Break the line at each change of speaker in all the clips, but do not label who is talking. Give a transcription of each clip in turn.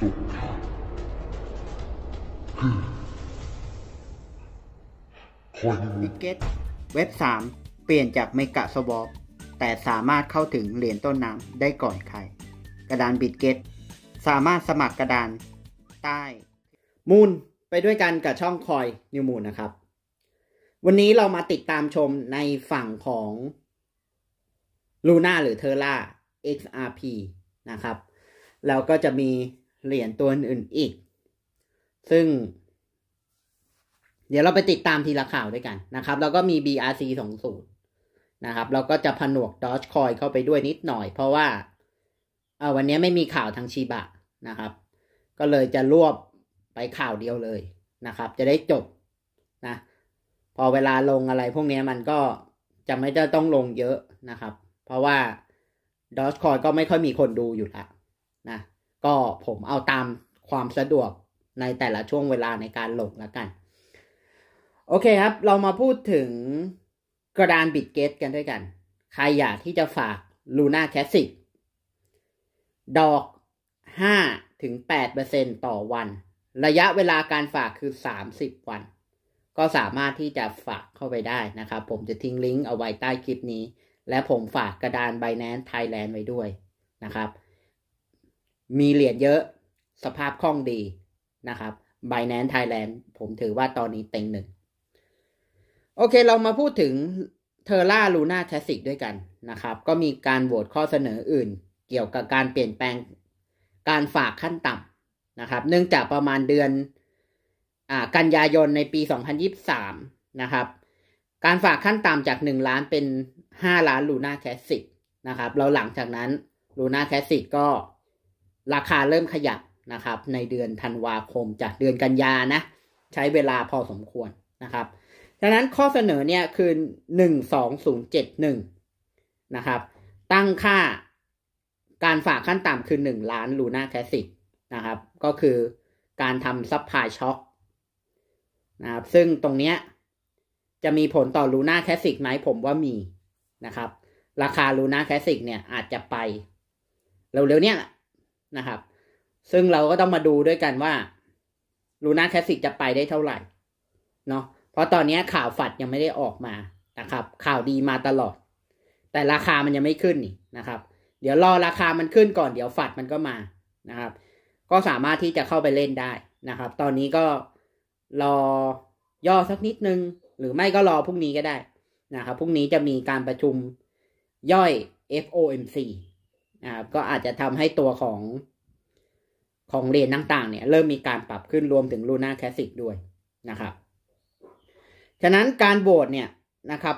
สิเก็ตเว็บ3เปลี่ยนจากเมกะสวอปแต่สามารถเข้าถึงเหรียญต้นน้ำได้ก่อนใคร กระดานบิดเก็ตสามารถสมัครกระดานใต้ มูลไปด้วยกันกับช่องคอยนิวมูลนะครับ วันนี้เรามาติดตามชมในฝั่งของลูน่าหรือเทอร่า XRP นะครับ แล้วก็จะมีเหรียญตัวอื่นอีก ซึ่ง เดี๋ยวเราไปติดตามทีละข่าวด้วยกันนะครับแล้วก็มี BRC 20นะครับ เราก็จะผนวก Dogecoin เข้าไปด้วยนิดหน่อย เพราะว่าเอาวันนี้ไม่มีข่าวทางชีบะนะครับ ก็เลยจะรวบไปข่าวเดียวเลยนะครับ จะได้จบนะ พอเวลาลงอะไรพวกนี้มันก็จะไม่จะต้องลงเยอะนะครับ เพราะว่าดอ g คอยก็ไม่ค่อยมีคนดูอยู่ละนะก็ผมเอาตามความสะดวกในแต่ละช่วงเวลาในการลงแล้วกัน โอเคครับ เรามาพูดถึงกระดานบิดเกต กันด้วยกัน ใครอยากที่จะฝากลูน่าแคสซิกดอก5ถึงนต่อวัน ระยะเวลาการฝากคือ 30 วัน ก็สามารถที่จะฝากเข้าไปได้นะครับ ผมจะทิ้งลิงก์เอาไว้ใต้คลิปนี้ และผมฝากกระดานไบแนน c e t h a i l a n ไว้ด้วยนะครับมีเหรียญเยอะ สภาพคล่องดีนะครับ Binance Thailand ผมถือว่าตอนนี้เต็งหนึ่ง โอเค เรามาพูดถึง Terra Luna Classic ด้วยกันนะครับ ก็มีการโหวตข้อเสนออื่น เกี่ยวกับการเปลี่ยนแปลง การฝากขั้นต่ำนะครับ เนื่องจากประมาณเดือนอกันยายนในปี 2023นะครับ การฝากขั้นต่ำจาก 1 ล้านเป็น 5 ล้านลูน่าแคสสิกนะครับ เราหลังจากนั้นลูน่าแคสสิกก็ราคาเริ่มขยับนะครับ ในเดือนธันวาคมจากเดือนกันยานะ ใช้เวลาพอสมควรนะครับดังนั้นข้อเสนอเนี่ยคือหนึ่งสองศูนย์เจ็ดหนึ่งนะครับ ตั้งค่าการฝากขั้นต่ำคือหนึ่งล้านลูน่าแคสิกนะครับ ก็คือการทำซับพายช็อคนะครับซึ่งตรงเนี้ยจะมีผลต่อลูน่าแคสิกไหมผมว่ามีนะครับ ราคาลูน่าแคสิกเนี่ยอาจจะไป เร็วๆเนี่ยนะครับซึ่งเราก็ต้องมาดูด้วยกันว่าลูน่าแคสิกจะไปได้เท่าไหร่เนาะเพราะตอนนี้ข่าวฝัดยังไม่ได้ออกมานะครับ ข่าวดีมาตลอด แต่ราคามันยังไม่ขึ้นนี่นะครับ เดี๋ยวรอราคามันขึ้นก่อน เดี๋ยวฝัดมันก็มานะครับ ก็สามารถที่จะเข้าไปเล่นได้นะครับ ตอนนี้ก็รอย่อสักนิดนึง หรือไม่ก็รอพรุ่งนี้ก็ได้นะครับพรุ่งนี้จะมีการประชุมย่อย FOMC นะครับก็อาจจะทำให้ตัวของของเลนต่างๆ เนี่ย เริ่มมีการปรับขึ้นรวมถึงลูน่าแคสิกด้วยนะครับ ฉะนั้นการโบวตเนี่ยนะครับ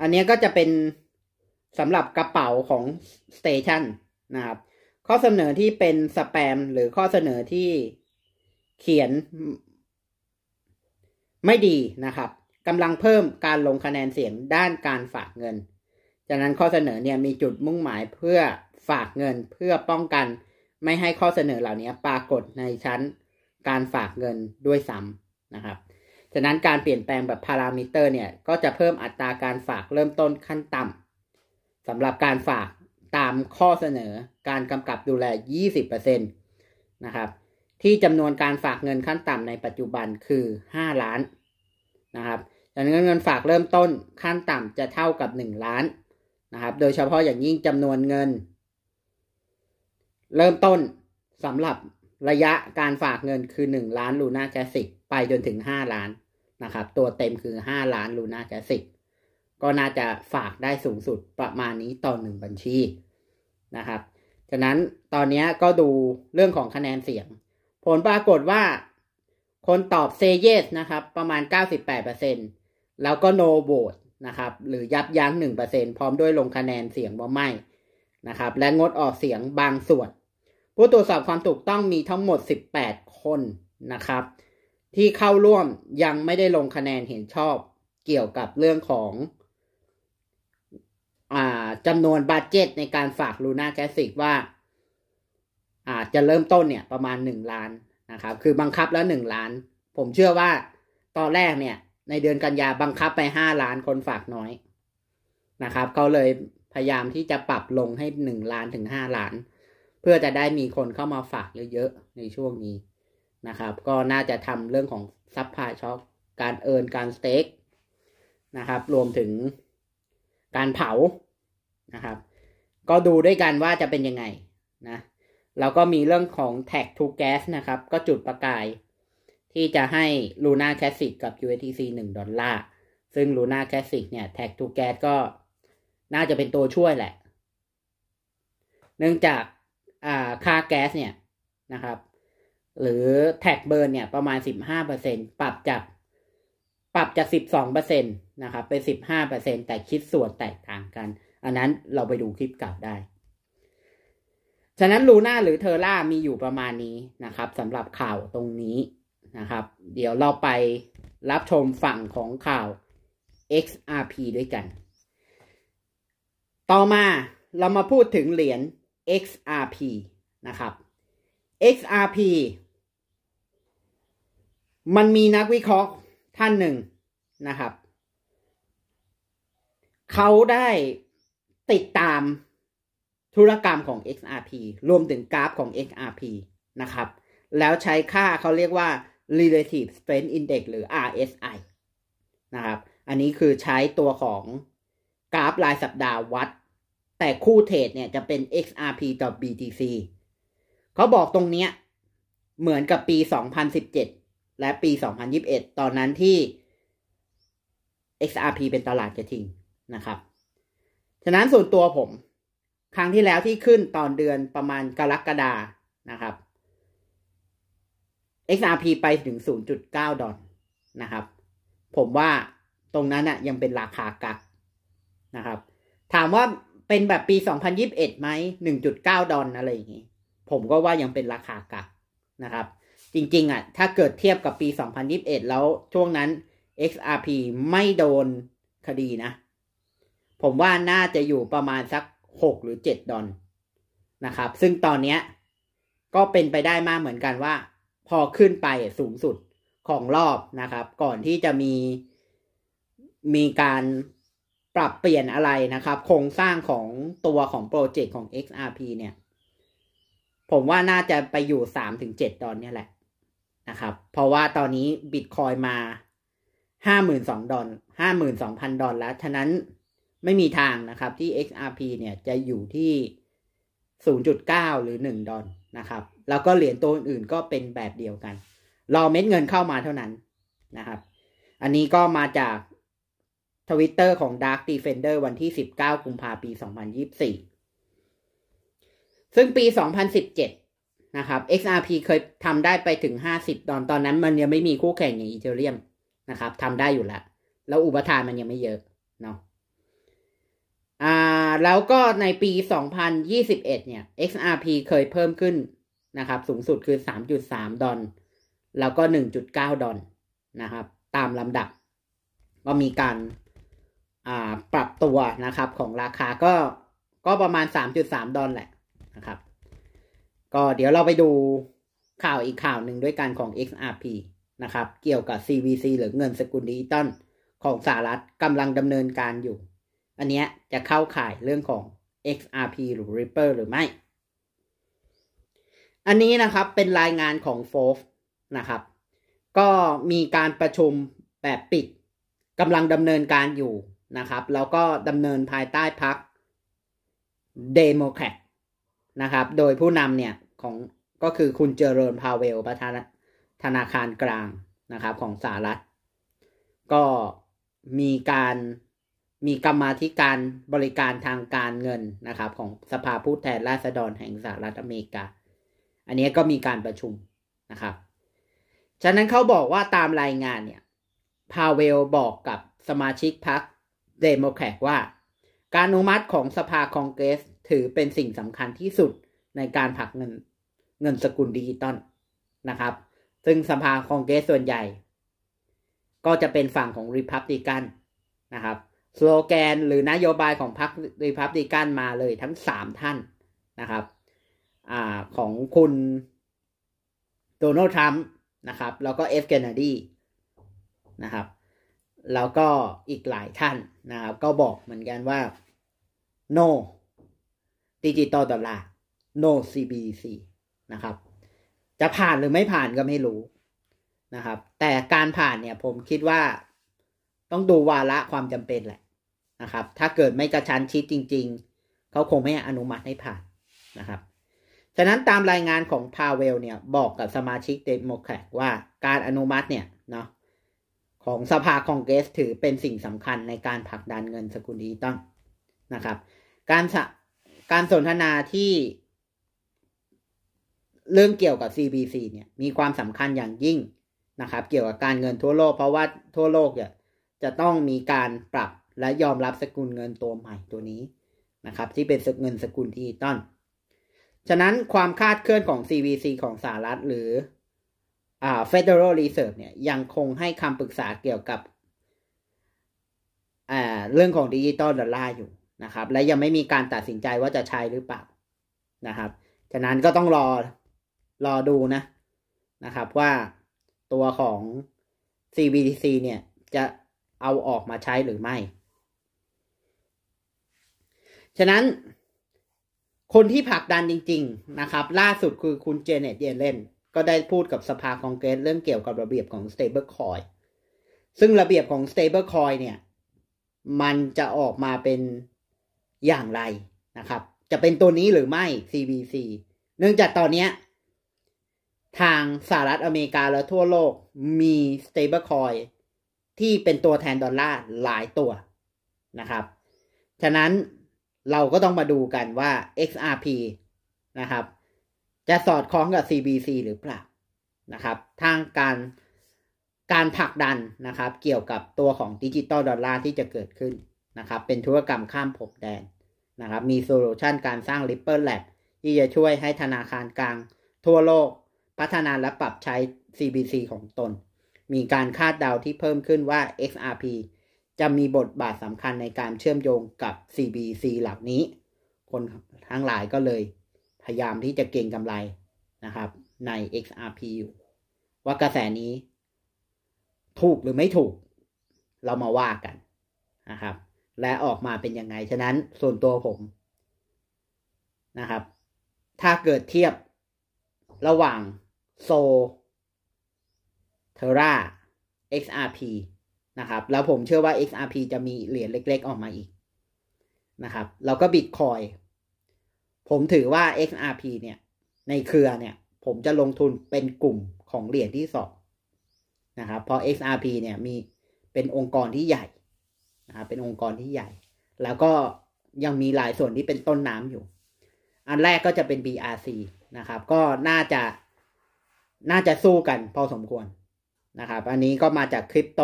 อันนี้ก็จะเป็นสำหรับกระเป๋าของสเตชันนะครับ ข้อเสนอที่เป็นสแปมหรือข้อเสนอที่เขียนไม่ดีนะครับกำลังเพิ่มการลงคะแนนเสียงด้านการฝากเงินจากนั้นข้อเสนอเนี่ยมีจุดมุ่งหมายเพื่อฝากเงินเพื่อป้องกันไม่ให้ข้อเสนอเหล่านี้ปรากฏในชั้นการฝากเงินด้วยซ้ำนะครับฉะนั้นการเปลี่ยนแปลงแบบพารามิเตอร์เนี่ยก็จะเพิ่มอัตราการฝากเริ่มต้นขั้นต่ำสำหรับการฝากตามข้อเสนอการกำกับดูแล 20%นะครับที่จำนวนการฝากเงินขั้นต่ำในปัจจุบันคือ 5 ล้านนะครับดังนั้นเงินฝากเริ่มต้นขั้นต่ำจะเท่ากับ 1 ล้านนะครับโดยเฉพาะอย่างยิ่งจำนวนเงินเริ่มต้นสำหรับระยะการฝากเงินคือ 1 ล้านลูน่าแกสิกไปจนถึง 5 ล้านนะครับ ตัวเต็มคือ 5 ล้านลูน่าแกสิกก็น่าจะฝากได้สูงสุดประมาณนี้ต่อหนึ่งบัญชีนะครับฉะนั้นตอนนี้ก็ดูเรื่องของคะแนนเสียง ผลปรากฏว่าคนตอบเซเยสนะครับประมาณ 98%แล้วก็โนโบดนะครับหรือยับยั้ง1%พร้อมด้วยลงคะแนนเสียงว่าไม่นะครับ และงดออกเสียงบางส่วน ผู้ตรวจสอบความถูกต้องมีทั้งหมด 18 คนนะครับ ที่เข้าร่วมยังไม่ได้ลงคะแนนเห็นชอบ เกี่ยวกับเรื่องของอจำนวนบัตเจตในการฝากลูน่าแคสสิกว่า อาจจะเริ่มต้นเนี่ยประมาณ 1 ล้านนะครับคือบังคับแล้ว 1 ล้าน ผมเชื่อว่าตอนแรกเนี่ยในเดือนกันยาบังคับไป 5 ล้านคนฝากน้อยนะครับเขาเลยพยายามที่จะปรับลงให้หนึ่งล้านถึงห้าล้าน เพื่อจะได้มีคนเข้ามาฝากเยอะ ๆ ในช่วงนี้นะครับ ก็น่าจะทำเรื่องของซับพลายช็อคการเอินการสเต็กนะครับรวมถึงการเผานะครับ ก็ดูด้วยกันว่าจะเป็นยังไงนะแล้วก็มีเรื่องของแท็กทูแก๊สนะครับ ก็จุดประกาย ที่จะให้ลูน่าแคสซิกกับ UATC 1ดอลลาร์ซึ่งลูน่าแคสซิกเนี่ยแท็กทูแก๊สก็น่าจะเป็นตัวช่วยแหละ เนื่องจากอ่าค่าแก๊สเนี่ยนะครับ หรือแท็กเบิร์นเนี่ยประมาณสิบห้าเปอร์เซ็นปรับจาก ปรับจากสสิบอองเเปร์ซ็นตนะครับ เป็นสิบห้าเเปอร์ซ็นแต่คิดส่วนแตกต่างกัน อันนั้นเราไปดูคลิปกลับได้ ฉะนั้นลูน่าหรือเทอร่ามีอยู่ประมาณนี้นะครับสำหรับข่าวตรงนี้นะครับเดี๋ยวเราไปรับชมฝั่งของข่าว XRP ด้วยกันต่อมาเรามาพูดถึงเหรียญ XRP นะครับ XRP มันมีนักวิเคราะห์ท่านหนึ่งนะครับ เขาได้ติดตามธุรกรรมของ XRP รวมถึงกราฟของ XRP นะครับ แล้วใช้ค่าเขาเรียกว่า relative strength index หรือ RSI นะครับ อันนี้คือใช้ตัวของกราฟรายสัปดาห์วัด แต่คู่เทรดเนี่ยจะเป็น XRP ต่อ BTC เขาบอกตรงเนี้ยเหมือนกับปี 2017 และปี 2021 ตอนนั้นที่ XRP เป็นตลาดกระทิงนะครับ ฉะนั้นส่วนตัวผม ครั้งที่แล้วที่ขึ้นตอนเดือนประมาณกรกฎานะครับ XRP ไปถึง 0.9 ดอลนะครับ ผมว่าตรงนั้นอะยังเป็นราคากักนะครับ ถามว่าเป็นแบบปี 2021ไหม1.9 ดอนอะไรอย่างงี้ ผมก็ว่ายังเป็นราคากักนะครับ จริงๆอ่ะถ้าเกิดเทียบกับปี 2021 แล้วช่วงนั้น XRP ไม่โดนคดีนะ ผมว่าน่าจะอยู่ประมาณสัก 6 หรือ 7 ดอนนะครับ ซึ่งตอนเนี้ยก็เป็นไปได้มากเหมือนกันว่าพอขึ้นไปสูงสุดของรอบนะครับ ก่อนที่จะมีมีการปรับเปลี่ยนอะไรนะครับโครงสร้างของตัวของโปรเจกต์ของ XRP เนี่ย ผมว่าน่าจะไปอยู่สามถึงเจ็ดดอนนี่แหละนะครับ เพราะว่าตอนนี้บิตคอยมาห้าหมื่นสองดอนห้าหมื่นสองพันดอนแล้วฉะนั้นไม่มีทางนะครับที่ XRP เนี่ยจะอยู่ที่ศูนย์จุดเก้าหรือหนึ่งดอลนะครับ แล้วก็เหรียญตัวอื่นก็เป็นแบบเดียวกัน รอเม็ดเงินเข้ามาเท่านั้นนะครับ อันนี้ก็มาจากทวิตเตอร์ของ Dark Defender วันที่ 19กุมภาพันธ์ปี 2024 ซึ่งปี 2017 นะครับ XRP เคยทำได้ไปถึง 50ตอน ตอนนั้นมันยังไม่มีคู่แข่งอย่างอีเทเรียมนะครับ ทำได้อยู่แล้ว แล้วอุปทานมันยังไม่เยอะ เนาะ อ่า แล้วก็ในปี 2021 เนี่ย XRP เคยเพิ่มขึ้นนะครับ สูงสุดคือ 3.3 ดอน แล้วก็ 1.9 ดอนนะครับ ตามลำดับ ก็มีการปรับตัวนะครับของราคาก็ก็ประมาณ 3.3ดอลแหละนะครับ ก็เดี๋ยวเราไปดูข่าวอีกข่าวหนึ่งด้วยกันของ XRP นะครับเกี่ยวกับ CVC หรือเงินสกุลดิจิตอลของสหรัฐกำลังดำเนินการอยู่ อันนี้จะเข้าข่ายเรื่องของ XRP หรือ Ripple หรือไม่ อันนี้นะครับเป็นรายงานของ f o r นะครับ ก็มีการประชุมแบบปิดกำลังดำเนินการอยู่นะครับแล้วก็ดำเนินภายใต้พรรคเดโมแครตนะครับโดยผู้นำเนี่ยของก็คือคุณเจอร์รนพาเวลประธานธนาคารกลางนะครับของสหรัฐ ก็มีการมีกรรมธิการบริการทางการเงินนะครับของสภาผู้แทนราษฎรแห่งสหรัฐอเมริกา อันนี้ก็มีการประชุมนะครับ ฉะนั้นเขาบอกว่าตามรายงานเนี่ยพาเวลบอกกับสมาชิกพรรคเดโมแครตว่า การอนุมัติของสภาคองเกรสถือเป็นสิ่งสำคัญที่สุดในการผลักเงินเงินสกุลดิจิตอลนะครับ ซึ่งสภาคองเกรสส่วนใหญ่ก็จะเป็นฝั่งของริพับลิกันนะครับสโลแกนหรือนโยบายของพรรคริพับลิกันมาเลยทั้งสามท่านนะครับอของคุณโดนัลด์ทรัมป์นะครับแล้วก็เอฟเกนนดีนะครับแล้วก็อีกหลายท่านนะครับก็บอกเหมือนกันว่า no ดิจิตอลดอลลาร์ no CBDC นะครับ จะผ่านหรือไม่ผ่านก็ไม่รู้นะครับ แต่การผ่านเนี่ยผมคิดว่าต้องดูวาระความจำเป็นแหละนะครับ ถ้าเกิดไม่กระชั้นชิดจริงๆเขาคงไม่อนุมัติให้ผ่านนะครับฉะนั้นตามรายงานของพาเวลเนี่ยบอกกับสมาชิกเดโมแครตว่าการอนุมัติเนี่ยเนาะของสภาคองเกรสถือเป็นสิ่งสำคัญในการผลักดันเงินสกุลดิจิตอลนะครับ การการสนทนาที่ เรื่องเกี่ยวกับ CBC เนี่ย มีความสำคัญอย่างยิ่งนะครับ เกี่ยวกับการเงินทั่วโลกเพราะว่าทั่วโลกเนี่ย จะต้องมีการปรับและยอมรับสกุลเงินตัวใหม่ตัวนี้นะครับ ที่เป็นสกุลเงินสกุลดิจิตอลฉะนั้นความคาดเคลื่อนของ CBC ของสหรัฐหรือ่า Federal Reserve เนี่ยยังคงให้คำปรึกษาเกี่ยวกับอ่าเรื่องของดิจิตอลดอลลาร์อยู่นะครับ และยังไม่มีการตัดสินใจว่าจะใช้หรือเปล่านะครับฉะนั้นก็ต้องรอ รอดูนะนะครับ ว่าตัวของ CBDC เนี่ยจะเอาออกมาใช้หรือไม่ ฉะนั้นคนที่ผลักดันจริง ๆนะครับ ล่าสุดคือคุณเจเน็ตเยเลนก็ได้พูดกับสภาคองเกรสเรื่องเกี่ยวกับระเบียบของ Stablecoin ซึ่งระเบียบของ Stablecoin เนี่ย มันจะออกมาเป็นอย่างไรนะครับ จะเป็นตัวนี้หรือไม่ CBC เนื่องจากตอนนี้ ทางสหรัฐอเมริกาและทั่วโลกมี Stablecoin ที่เป็นตัวแทนดอลลาร์หลายตัวนะครับ ฉะนั้นเราก็ต้องมาดูกันว่า XRP นะครับจะสอดคล้องกับ CBC หรือเปล่านะครับ ทางการการผลักดันนะครับ เกี่ยวกับตัวของดิจิตอลดอลลาร์ที่จะเกิดขึ้นนะครับ เป็นธุรกรรมข้ามภพแดนนะครับ มีโซลูชันการสร้าง Ripple Lab ที่จะช่วยให้ธนาคารกลางทั่วโลก พัฒนาและปรับใช้ CBC ของตน มีการคาดเดาที่เพิ่มขึ้นว่า XRP จะมีบทบาทสำคัญในการเชื่อมโยงกับ CBC เหล่านี้ คนทั้งหลายก็เลยพยายามที่จะเก่งกำไรนะครับใน XRP อยู่ว่ากระแสนี้ ถูกหรือไม่ถูก เรามาว่ากันนะครับ และออกมาเป็นยังไงฉะนั้นส่วนตัวผมนะครับ ถ้าเกิดเทียบระหว่างโซเทรา XRP นะครับ แล้วผมเชื่อว่า XRP จะมีเหรียญเล็ก ๆ ออกมาอีกนะครับแล้วก็บิตคอยผมถือว่า XRP เนี่ย ในเครือเนี่ย ผมจะลงทุนเป็นกลุ่มของเหรียญที่สองนะครับเพราะ XRP เนี่ยมีเป็นองค์กรที่ใหญ่นะครับเป็นองค์กรที่ใหญ่ แล้วก็ยังมีหลายส่วนที่เป็นต้นน้ำอยู่ อันแรกก็จะเป็น BRC นะครับ ก็น่าจะ น่าจะสู้กันพอสมควรนะครับอันนี้ก็มาจากคริปโต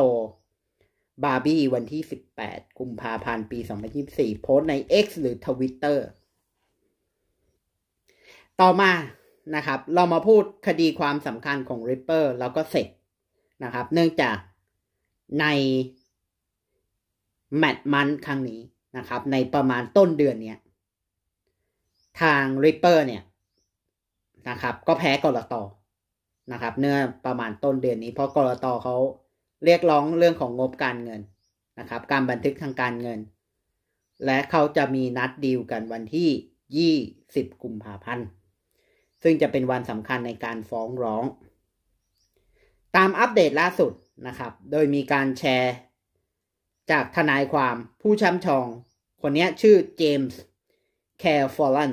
บาร์บี้วันที่ 18 กุมภาพันธ์ปี 2024 โพสใน X หรือ Twitter ต่อมา นะครับ เรามาพูดคดีความสำคัญของ Ripper แล้วก็เสร็จ นะครับ เนื่องจากในแมตช์มันครั้งนี้ นะครับ ในประมาณต้นเดือนเนี้ ทาง Ripper เนี่ย นะครับ ก็แพ้กรตอนะครับ เนื่อ ประมาณต้นเดือนนี้ เพราะกรตอเขาเรียกร้องเรื่องของงบการเงิน นะครับ การบันทึกทางการเงิน และเขาจะมีนัดดีลกันวันที่ 20กุมภาพันธ์ซึ่งจะเป็นวันสำคัญในการฟ้องร้อง ตามอัปเดตล่าสุดนะครับ โดยมีการแชร์จากทนายความผู้ช้ำชอง คนนี้ชื่อเจมส์แคร์ฟอลัน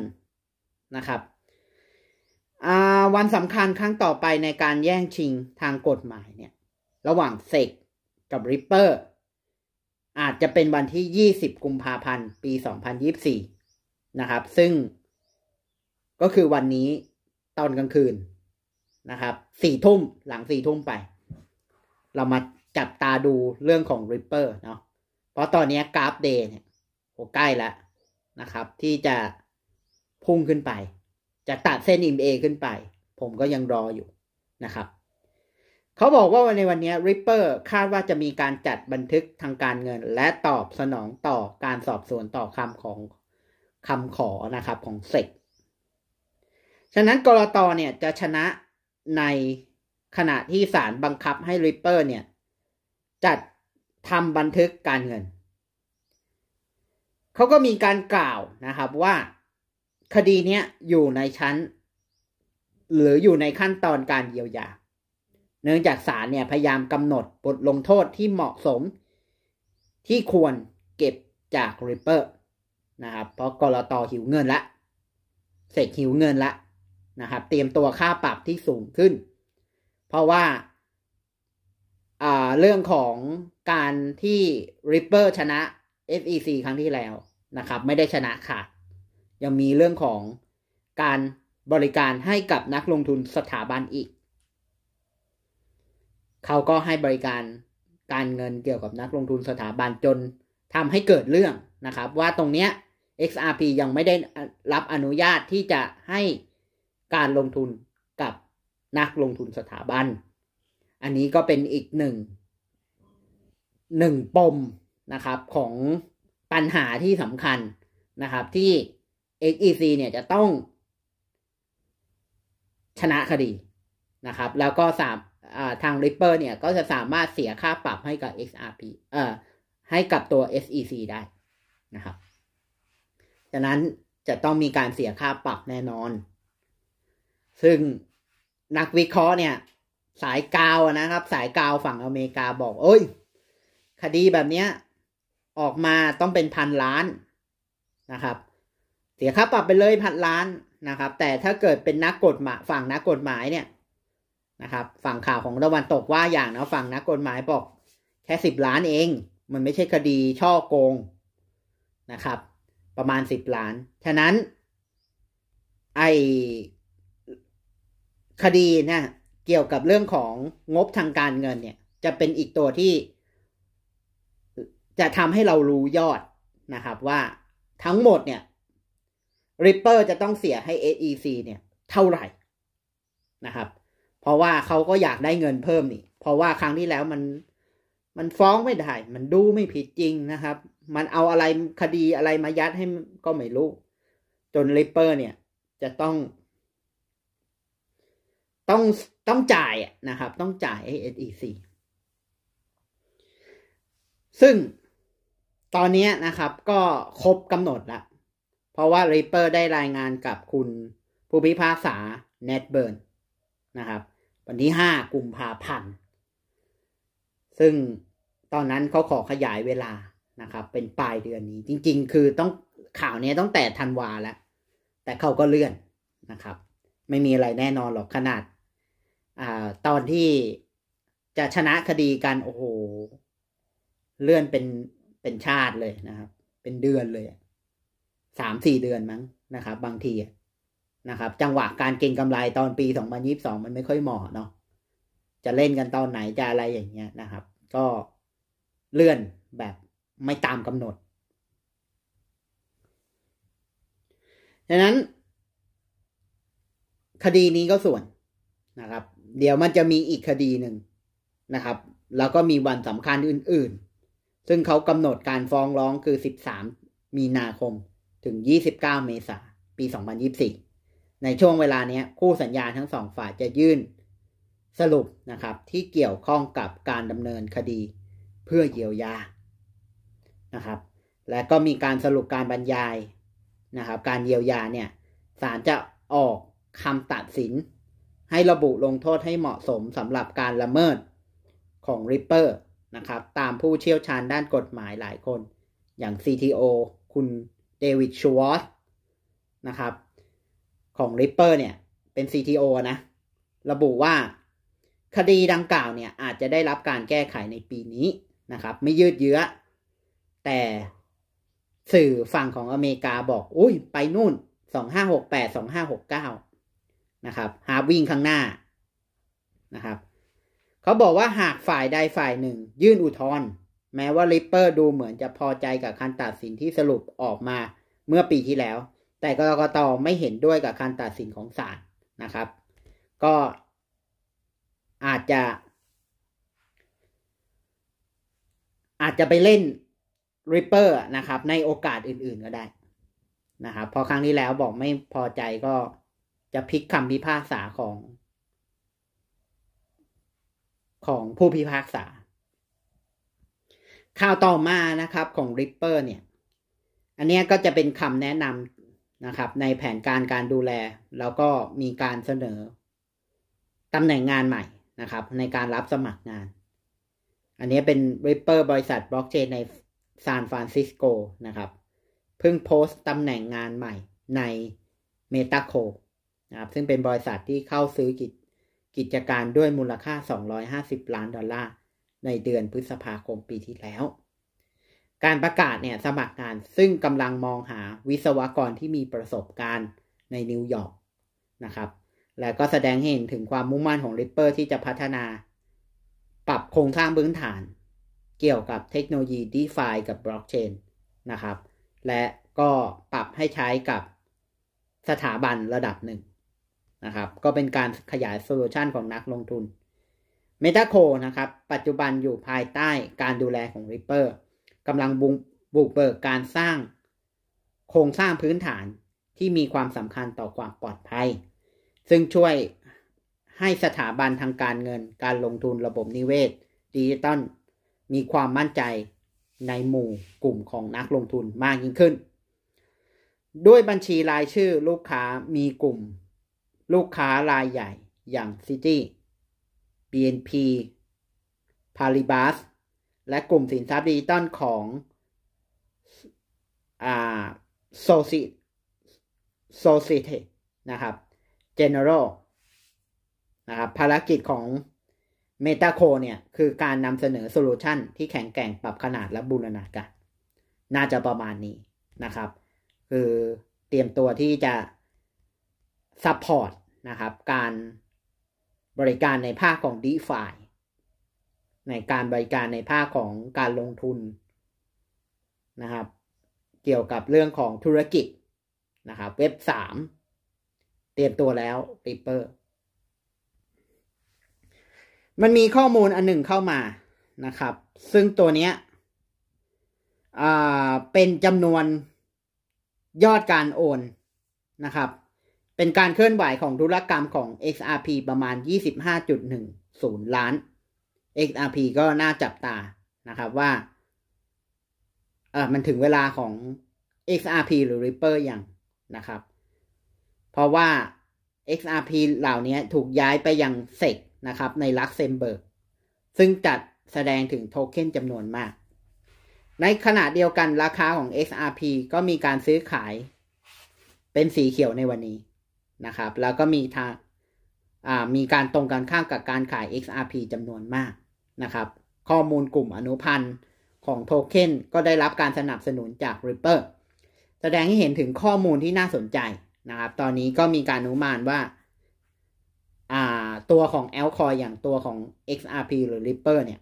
นะครับ วันสำคัญครั้งต่อไปในการแย่งชิงทางกฎหมายเนี่ย ระหว่างเซกกับริปเปอร์อาจจะเป็นวันที่ 20 กุมภาพันธ์ปี 2024 นะครับ ซึ่ง ก็คือวันนี้ตอนกลางคืนนะครับสี่ทุ่มหลังสี่ทุ่มไปเรามาจับตาดูเรื่องของ Ripper เนาะเพราะตอนนี้กราฟเดย์เนี่ยโอ้ใกล้แล้วนะครับที่จะพุ่งขึ้นไปจะตัดเส้น EMA ขึ้นไป ผมก็ยังรออยู่นะครับ เขาบอกว่าในวันนี้ Ripper คาดว่าจะมีการจัดบันทึกทางการเงิน และตอบสนองต่อการสอบสวนต่อคำของคำขอนะครับ ของเซกฉะนั้นกรตเนี่ยจะชนะในขณะที่ศาลบังคับให้ริปเปอร์เนี่ย จัดทำบันทึกการเงิน เขาก็มีการกล่าวนะครับว่าคดีเนี้ยอยู่ในชั้น หรืออยู่ในขั้นตอนการเยียวยาเนื่องจากศาลเนี่ยพยายามกำหนดบทลงโทษที่เหมาะสม ที่ควรเก็บจากริปเปอร์นะครับ เพราะกรตหิวเงินละ เสร็จหิวเงินละนะครับเตรียมตัวค่าปรับที่สูงขึ้น เพราะว่าเรื่องของการที่ Ripper ชนะ SEC ครั้งที่แล้วนะครับ ไม่ได้ชนะขาดยังมีเรื่องของการบริการให้กับนักลงทุนสถาบันอีก เขาก็ให้บริการการเงินเกี่ยวกับนักลงทุนสถาบันจนทำให้เกิดเรื่องนะครับ ว่าตรงเนี้ย XRP ยังไม่ได้รับอนุญาตที่จะให้การลงทุนกับนักลงทุนสถาบัน อันนี้ก็เป็นอีกหนึ่งหนึ่งปมนะครับ ของปัญหาที่สำคัญนะครับที่ XEC เนี่ยจะต้อง ชนะคดีนะครับแล้วก็สามทาง Ripper เนี่ยก็จะสามารถเสียค่าปรับให้กับ XRP เอ่อให้กับตัว SEC ได้นะครับดังนั้นจะต้องมีการเสียค่าปรับแน่นอนซึ่งนักวิเคราะห์เนี่ย สายกาวนะครับ สายกาวฝั่งอเมริกาบอกเอ้ย คดีแบบเนี้ยออกมาต้องเป็นพันล้านนะครับ เสียค่าปรับไปเลยพันล้านนะครับ แต่ถ้าเกิดเป็นนักกฎหมายฝั่งนักกฎหมายเนี่ยนะครับ ฝั่งข่าวของตะวันตกว่าอย่างนะฝั่งนักกฎหมายบอก แค่สิบล้านเอง มันไม่ใช่คดีช่อโกงนะครับ ประมาณสิบล้านฉะนั้นไอคดีเนี่ยเกี่ยวกับเรื่องของงบทางการเงินเนี่ย จะเป็นอีกตัวที่ จะทำให้เรารู้ยอดนะครับว่าทั้งหมดเนี่ย Ripper จะต้องเสียให้ SEC เนี่ย เท่าไหร่นะครับ เพราะว่าเขาก็อยากได้เงินเพิ่มนี่เพราะว่าครั้งที่แล้วมันมันฟ้องไม่ได้ มันดูไม่ผิดจริงนะครับ มันเอาอะไรคดีอะไรมายัดให้ก็ไม่รู้ จนริปเปอร์ เนี่ย จะต้องต้อง ต้องจ่ายนะครับต้องจ่ายให้ SEC ซึ่งตอนนี้นะครับก็ครบกำหนด ละ เพราะว่า Ripper ได้รายงานกับคุณผู้พิพากษา n e t b u r n นะครับ วันที่ 5กุมภาพันธ์ซึ่งตอนนั้นเขาขอขยายเวลานะครับ เป็นปลายเดือนนี้ จริงๆ คือต้องข่าวนี้ตั้งแต่ธันวาแล้ว แต่เขาก็เลื่อนนะครับ ไม่มีอะไรแน่นอนหรอกขนาดตอนที่จะชนะคดีกันโอ้โห เลื่อนเป็นเป็นชาติเลยนะครับ เป็นเดือนเลยสามสี่เดือนมั้งนะครับบางทีนะครับ จังหวะการเก็งกำไรตอนปีสองพันยิบสองมันไม่ค่อยเหมาะเนาะจะเล่นกันตอนไหนจะอะไรอย่างเงี้ยนะครับ ก็เลื่อนแบบไม่ตามกำหนดดังนั้น คดีนี้ก็ส่วนนะครับเดี๋ยวมันจะมีอีกคดีหนึ่งนะครับ แล้วก็มีวันสำคัญอื่นๆ ซึ่งเขากำหนดการฟ้องร้องคือ 13 มีนาคมถึง 29 เมษาปี 2024 ในช่วงเวลานี้คู่สัญญาทั้งสองฝ่ายจะยื่น สรุปนะครับที่เกี่ยวข้องกับการดำเนินคดีเพื่อเยียวยานะครับ และก็มีการสรุปการบรรยายนะครับการเยียวยาเนี่ยศาลจะออกคำตัดสินให้ระบุลงโทษให้เหมาะสมสำหรับการละเมิดของ Ripper นะครับ ตามผู้เชี่ยวชาญด้านกฎหมายหลายคน อย่าง CTO คุณเดวิดชูวอ์สนะครับ ของ Ripper เนี่ย เป็น CTO นะ ระบุว่าคดีดังกล่าวเนี่ย อาจจะได้รับการแก้ไขในปีนี้นะครับ ไม่ยืดเยื้อ แต่สื่อฝั่งของอเมริกาบอก อุ้ย ไปนู่น2568 2569นะครับฮาร์วิ่งข้างหน้านะครับ เขาบอกว่าหากฝ่ายใดฝ่ายหนึ่งยื่นอุทธรณ์แม้ว่าริปเปอร์ดูเหมือนจะพอใจกับการตัดสินที่สรุปออกมาเมื่อปีที่แล้วแต่กรกตไม่เห็นด้วยกับการตัดสินของศาลนะครับ ก็อาจจะอาจจะไปเล่นริปเปอร์นะครับในโอกาสอื่นๆก็ได้นะครับพอครั้งที่แล้วบอกไม่พอใจก็จะพลิกคำพิพากษาของ ของผู้พิพากษา ข่าวต่อมานะครับ ของ Ripper เนี่ย อันนี้ก็จะเป็นคำแนะนำนะครับ ในแผนการการดูแล แล้วก็มีการเสนอตำแหน่งงานใหม่นะครับ ในการรับสมัครงาน อันนี้เป็น Ripper บริษัทบล็อกเชนในซานฟรานซิสโกนะครับ เพิ่งโพสต์ตำแหน่งงานใหม่ใน m e t a c o d e นะครับซึ่งเป็นบริษัทที่เข้าซื้อกิจกิจการด้วยมูลค่า 250 ล้านดอลลาร์ ในเดือนพฤษภาคมปีที่แล้ว การประกาศเนี่ยสมัครงานซึ่งกำลังมองหาวิศวกรที่มีประสบการณ์ในนิวยอร์กนะครับ และก็แสดงเห็นถึงความมุ่งมั่นของริปเปอร์ที่จะพัฒนา ปรับโครงสร้างพื้นฐาน เกี่ยวกับเทคโนโลยีด e ฟากับบล็อกเชนนะครับ และก็ปรับให้ใช้กับสถาบันระดับหนึ่งนะครับ ก็เป็นการขยายโซลูชันของนักลงทุน Metaco นะครับ ปัจจุบันอยู่ภายใต้การดูแลของ r i p p e ์กำลังบุบุกเบิกการสร้างโครงสร้างพื้นฐานที่มีความสำคัญต่อความปลอดภัย ซึ่งช่วยให้สถาบันทางการเงินการลงทุนระบบนิเวศดิจิตอลมีความมั่นใจในหมู่กลุ่มของนักลงทุนมากยิ่งขึ้น ด้วยบัญชีรายชื่อลูกค้ามีกลุ่มลูกค้ารายใหญ่อย่างซิตี้ BNP p a r i b a s และกลุ่มสินทรัพย์ดิจิตอลของ อ่าโซซิโซซิเทนะครับ General นะครับ ภารกิจของ m e t a c o เนี่ย คือการนำเสนอโซลูชันที่แข็งแกร่งปรับขนาดและบูรณาการน่าจะประมาณนี้นะครับ คือเตรียมตัวที่จะซัพพอร์ตนะครับ การบริการในภาคของ d e f าในการบริการในภาคของการลงทุนนะครับ เกี่ยวกับเรื่องของธุรกิจนะครับเว็บสามเตรียมตัวแล้ว Ripper มันมีข้อมูลอันหนึ่งเข้ามานะครับ ซึ่งตัวเนี้ยเป็นจำนวนยอดการโอนนะครับเป็นการเคลื่อนไหวของธุรกรรมของ XRP ประมาณ 25.10 ล้าน XRP ก็น่าจับตานะครับว่า เออมันถึงเวลาของ XRP หรือ Ripper อย่างนะครับ เพราะว่า XRP เหล่านี้ถูกย้ายไปยังเซกนะครับในลักเซมเบิร์ก ซึ่งจัดแสดงถึงโทเค็นจำนวนมาก ในขณะเดียวกันราคาของ XRP ก็มีการซื้อขายเป็นสีเขียวในวันนี้นะครับแล้วก็มีทางมีการตรงกันข้ามกับการขาย XRP จำนวนมากนะครับข้อมูลกลุ่มอนุพันธ์ของโทเค็นก็ได้รับการสนับสนุนจาก Ripple แสดงให้เห็นถึงข้อมูลที่น่าสนใจนะครับ ตอนนี้ก็มีการอนุมานว่าตัวของ a l c o i อย่างตัวของ XRP หรือ Ripple เนี่ย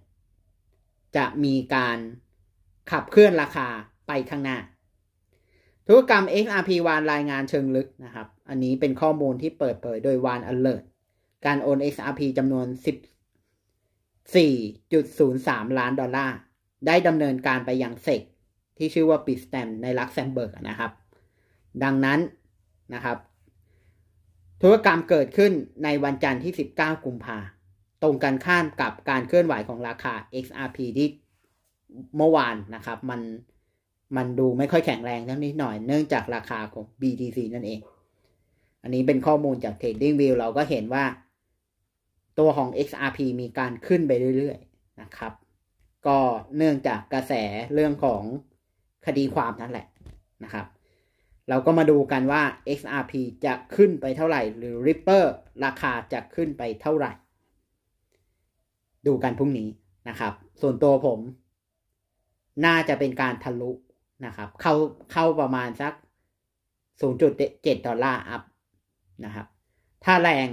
จะมีการขับเคลื่อนราคาไปข้างหน้าธุรกรรม XRP วานรายงานเชิงลึกนะครับ อันนี้เป็นข้อมูลที่เปิดเผยโดยวาน alert การโอน XRP จำนวน 14.03 ล้านดอลลาร์ ได้ดำเนินการไปยังเซกที่ชื่อว่าปิสแตมในลักเซมเบิร์กนะครับ ดังนั้นนะครับ ธุรกรรมเกิดขึ้นในวันจันทร์ที่ 19 กุมภาตรงกันข้ามกับการเคลื่อนไหวของราคา XRP ที่เมื่อวานนะครับ มันมันดูไม่ค่อยแข็งแรงเท่านี้หน่อย เนื่องจากราคาของ BTC นั่นเอง อันนี้เป็นข้อมูลจาก Trading View เราก็เห็นว่าตัวของ XRP มีการขึ้นไปเรื่อยๆนะครับ ก็เนื่องจากกระแสเรื่องของคดีความนั่นแหละนะครับ เราก็มาดูกันว่า XRP จะขึ้นไปเท่าไหร่ หรือ Ripper ราคาจะขึ้นไปเท่าไหร่ ดูกันพรุ่งนี้นะครับ ส่วนตัวผม น่าจะเป็นการทะลุนะครับเข้าเข้าประมาณ สัก 0.7 ดอลลาร์อัพนะครับ ถ้าแรง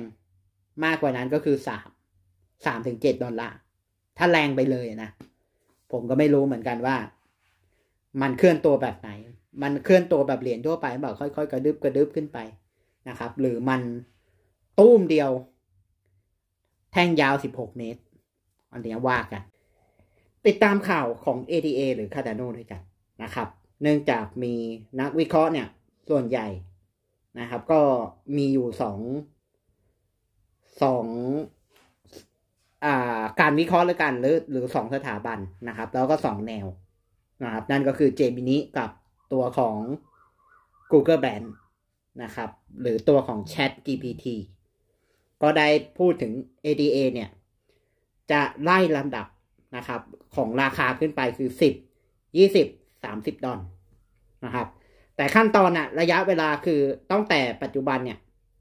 มากกว่านั้นก็คือ 3 3ถึง7ดอลลาร์ถ้าแรงไปเลยนะ ผมก็ไม่รู้เหมือนกันว่า มันเคลื่อนตัวแบบไหน มันเคลื่อนตัวแบบเหรียญทั่วไปแบบค่อย ๆ กระดึบกระดึบขึ้นไปนะครับ หรือมันตู้มเดียว แท่งยาว 16เมตรอันนี้ว่ากันติดตามข่าวของ ATA หรือ Cardano ด้วยกันะครับเนื่องจากมีนักวิเคราะห์เนี่ยส่วนใหญ่นะครับ ก็มีอยู่สองสองการวิเคราะห์แล้วกันหรือหรือสองสถาบันนะครับ แล้วก็สองแนวนะครับนั่นก็คือเจมินิกับตัวของ Google b a n d นะครับหรือตัวของ Chat GPT ก็ได้พูดถึง ADA เนี่ยจะไล่ลำดับนะครับ ของราคาขึ้นไปคือ 10 20สสามิบดอลนะครับ แต่ขั้นตอนอะระยะเวลาคือตั้งแต่ปัจจุบันเนี่ย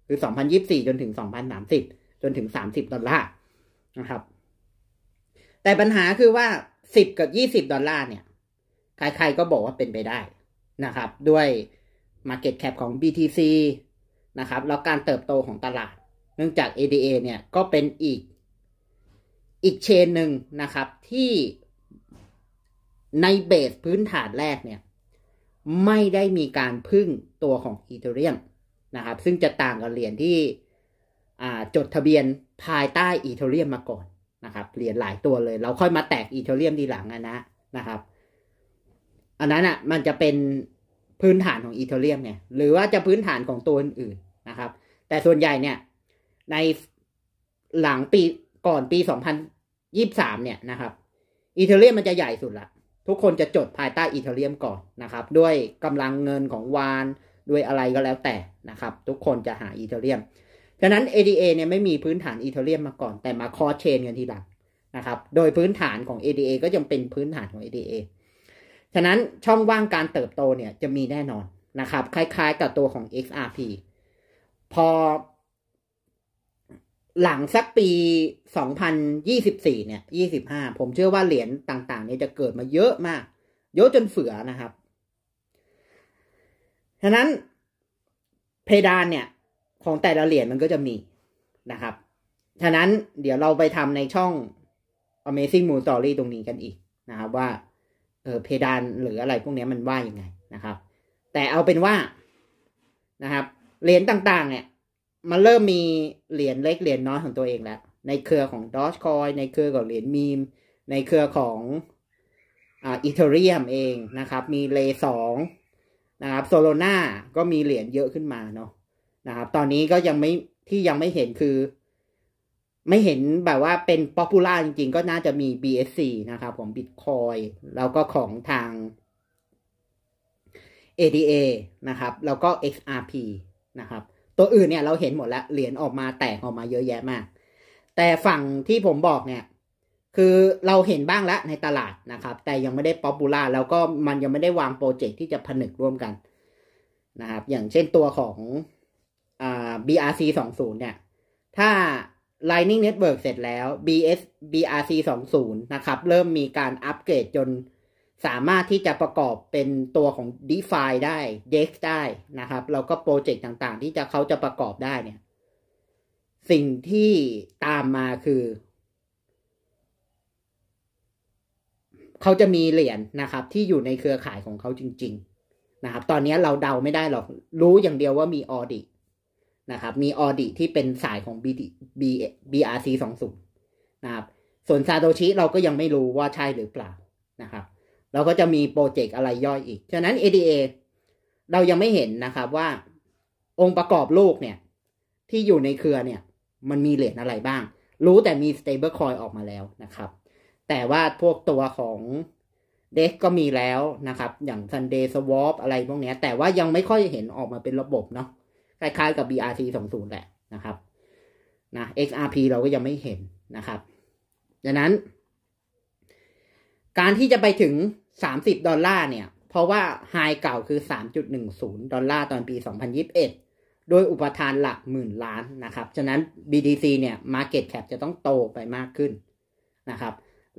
คือสองพันยิบสี่จนถึงสสองพันามสิบจนถึงสสามิบดอลลาร์นะครับ แต่ปัญหาคือว่าสิบกับยี่สิบดอลลาร์เนี่ย ใคร ๆ ก็บอกว่าเป็นไปได้นะครับ ด้วย Market Cap ของ BTC นะครับแล้วการเติบโตของตลาดเนื่องจาก ADA เนี่ยก็เป็นอีกอีกเชนหนึ่งนะครับที่ในเบสพื้นฐานแรกเนี่ย ไม่ได้มีการพึ่งตัวของอีเทอเรียมนะครับ ซึ่งจะต่างกับเหรียญที่จดทะเบียนภายใต้อีเทอเรียมมาก่อนนะครับเหรียญหลายตัวเลย เราค่อยมาแตกอีเทอเรียมดีหลังนะนะครับ อันนั้นอ่ะ มันจะเป็นพื้นฐานของอีเทอเรียมเนี่ย หรือว่าจะพื้นฐานของตัวอื่นๆนะครับ แต่ส่วนใหญ่เนี่ย ในหลังปีก่อนปีสองพันยี่สามเนี่ยนะครับอีเทอเรียมมันจะใหญ่สุดละทุกคนจะจดภายใต้อีเทเรียมก่อนนะครับด้วยกำลังเงินของวาน ด้วยอะไรก็แล้วแต่นะครับทุกคนจะหาอีเทเรียมดังนั้น ADA เนี่ยไม่มีพื้นฐานอีเทเรียมมาก่อนแต่มาคอร์เชนกันทีหลังนะครับโดยพื้นฐานของ ADA ก็ยังเป็นพื้นฐานของ ADA ฉะนั้นช่องว่างการเติบโตเนี่ยจะมีแน่นอนนะครับคล้ายๆกับตัวของ XRP พอหลังสักปี 2024เนี่ย25ผมเชื่อว่าเหรียญต่างๆเนี่ยจะเกิดมาเยอะมาก เยอะจนเฟือนะครับ ฉะนั้นเพดานเนี่ยของแต่ละเหรียญมันก็จะมีนะครับ ฉะนั้นเดี๋ยวเราไปทำในช่อง Amazing Moon Story ตรงนี้กันอีกนะครับ ว่าเออเพดานหรืออะไรพวกนี้มันว่ายังไงนะครับ แต่เอาเป็นว่านะครับเหรียญต่างๆเนี่ยมันเริ่มมีเหรียญเล็กเหรียญน้อยของตัวเองแล้วในเครือของดอชคอยในเครือของเหรียญมีม ในเครือของอีเทเรียมเองนะครับ มีเลสองนะครับโซโลนาก็มีเหรียญเยอะขึ้นมาเนาะนะครับตอนนี้ก็ยังไม่ที่ยังไม่เห็นคือ ไม่เห็นแบบว่าเป็นป๊อปปูล่าจริงๆ ก็น่าจะมี BSC นะครับของ Bitcoin แล้วก็ของทาง ADA นะครับแล้วก็ XRP นะครับตัวอื่นเนี่ย เราเห็นหมดแล้ว เหรียญออกมาแตกออกมาเยอะแยะมาก แต่ฝั่งที่ผมบอกเนี่ย คือเราเห็นบ้างแล้วในตลาดนะครับ แต่ยังไม่ได้ป๊อปปูล่าแล้วก็มันยังไม่ได้วางโปรเจกต์ที่จะผนึกร่วมกันนะครับ อย่างเช่นตัวของอ่า BRC 20เนี่ย ถ้า Lightning Network เสร็จแล้ว BS BRC 20นะครับ เริ่มมีการอัปเกรดจนสามารถที่จะประกอบเป็นตัวของ d e f าได้ DEX ได้นะครับ แล้วก็โปรเจกต์ต่าง ๆ ที่จะเขาจะประกอบได้เนี่ย สิ่งที่ตามมาคือ เขาจะมีเหรียญนนะครับ ที่อยู่ในเครือข่ายของเขาจริง ๆ นะครับ ตอนนี้เราเดาไม่ได้หรอก รู้อย่างเดียวว่ามีออดินะครับ มีออดิที่เป็นสายของ b B, BRC 20นะครับ ส่วนซาโตชิเราก็ยังไม่รู้ว่าใช่หรือเปล่านะครับเราก็จะมีโปรเจกต์อะไรย่อยอีก ฉะนั้น ADA เรายังไม่เห็นนะครับว่าองค์ประกอบลูกเนี่ย ที่อยู่ในเครือเนี่ย มันมีเหรียญอะไรบ้าง รู้แต่มี stablecoin ออกมาแล้วนะครับ แต่ว่าพวกตัวของเด็กก็มีแล้วนะครับ อย่าง Sunday Swap อะไรพวกนี้แต่ว่ายังไม่ค่อยเห็นออกมาเป็นระบบเนาะคล้ายๆกับ BRC 20แหละนะครับนะ XRP เราก็ยังไม่เห็นนะครับดังนั้น การที่จะไปถึงสามสิบดอลลาร์เนี่ยเพราะว่าไฮเก่าคือสามจุดหนึ่งศูนย์ดอลลาร์ตอนปีสองพันยิบเอ็ดโดยอุปทานหลักหมื่นล้านนะครับ ฉะนั้น b t c เนี่ย Market Cap จะต้องโตไปมากขึ้นนะครับ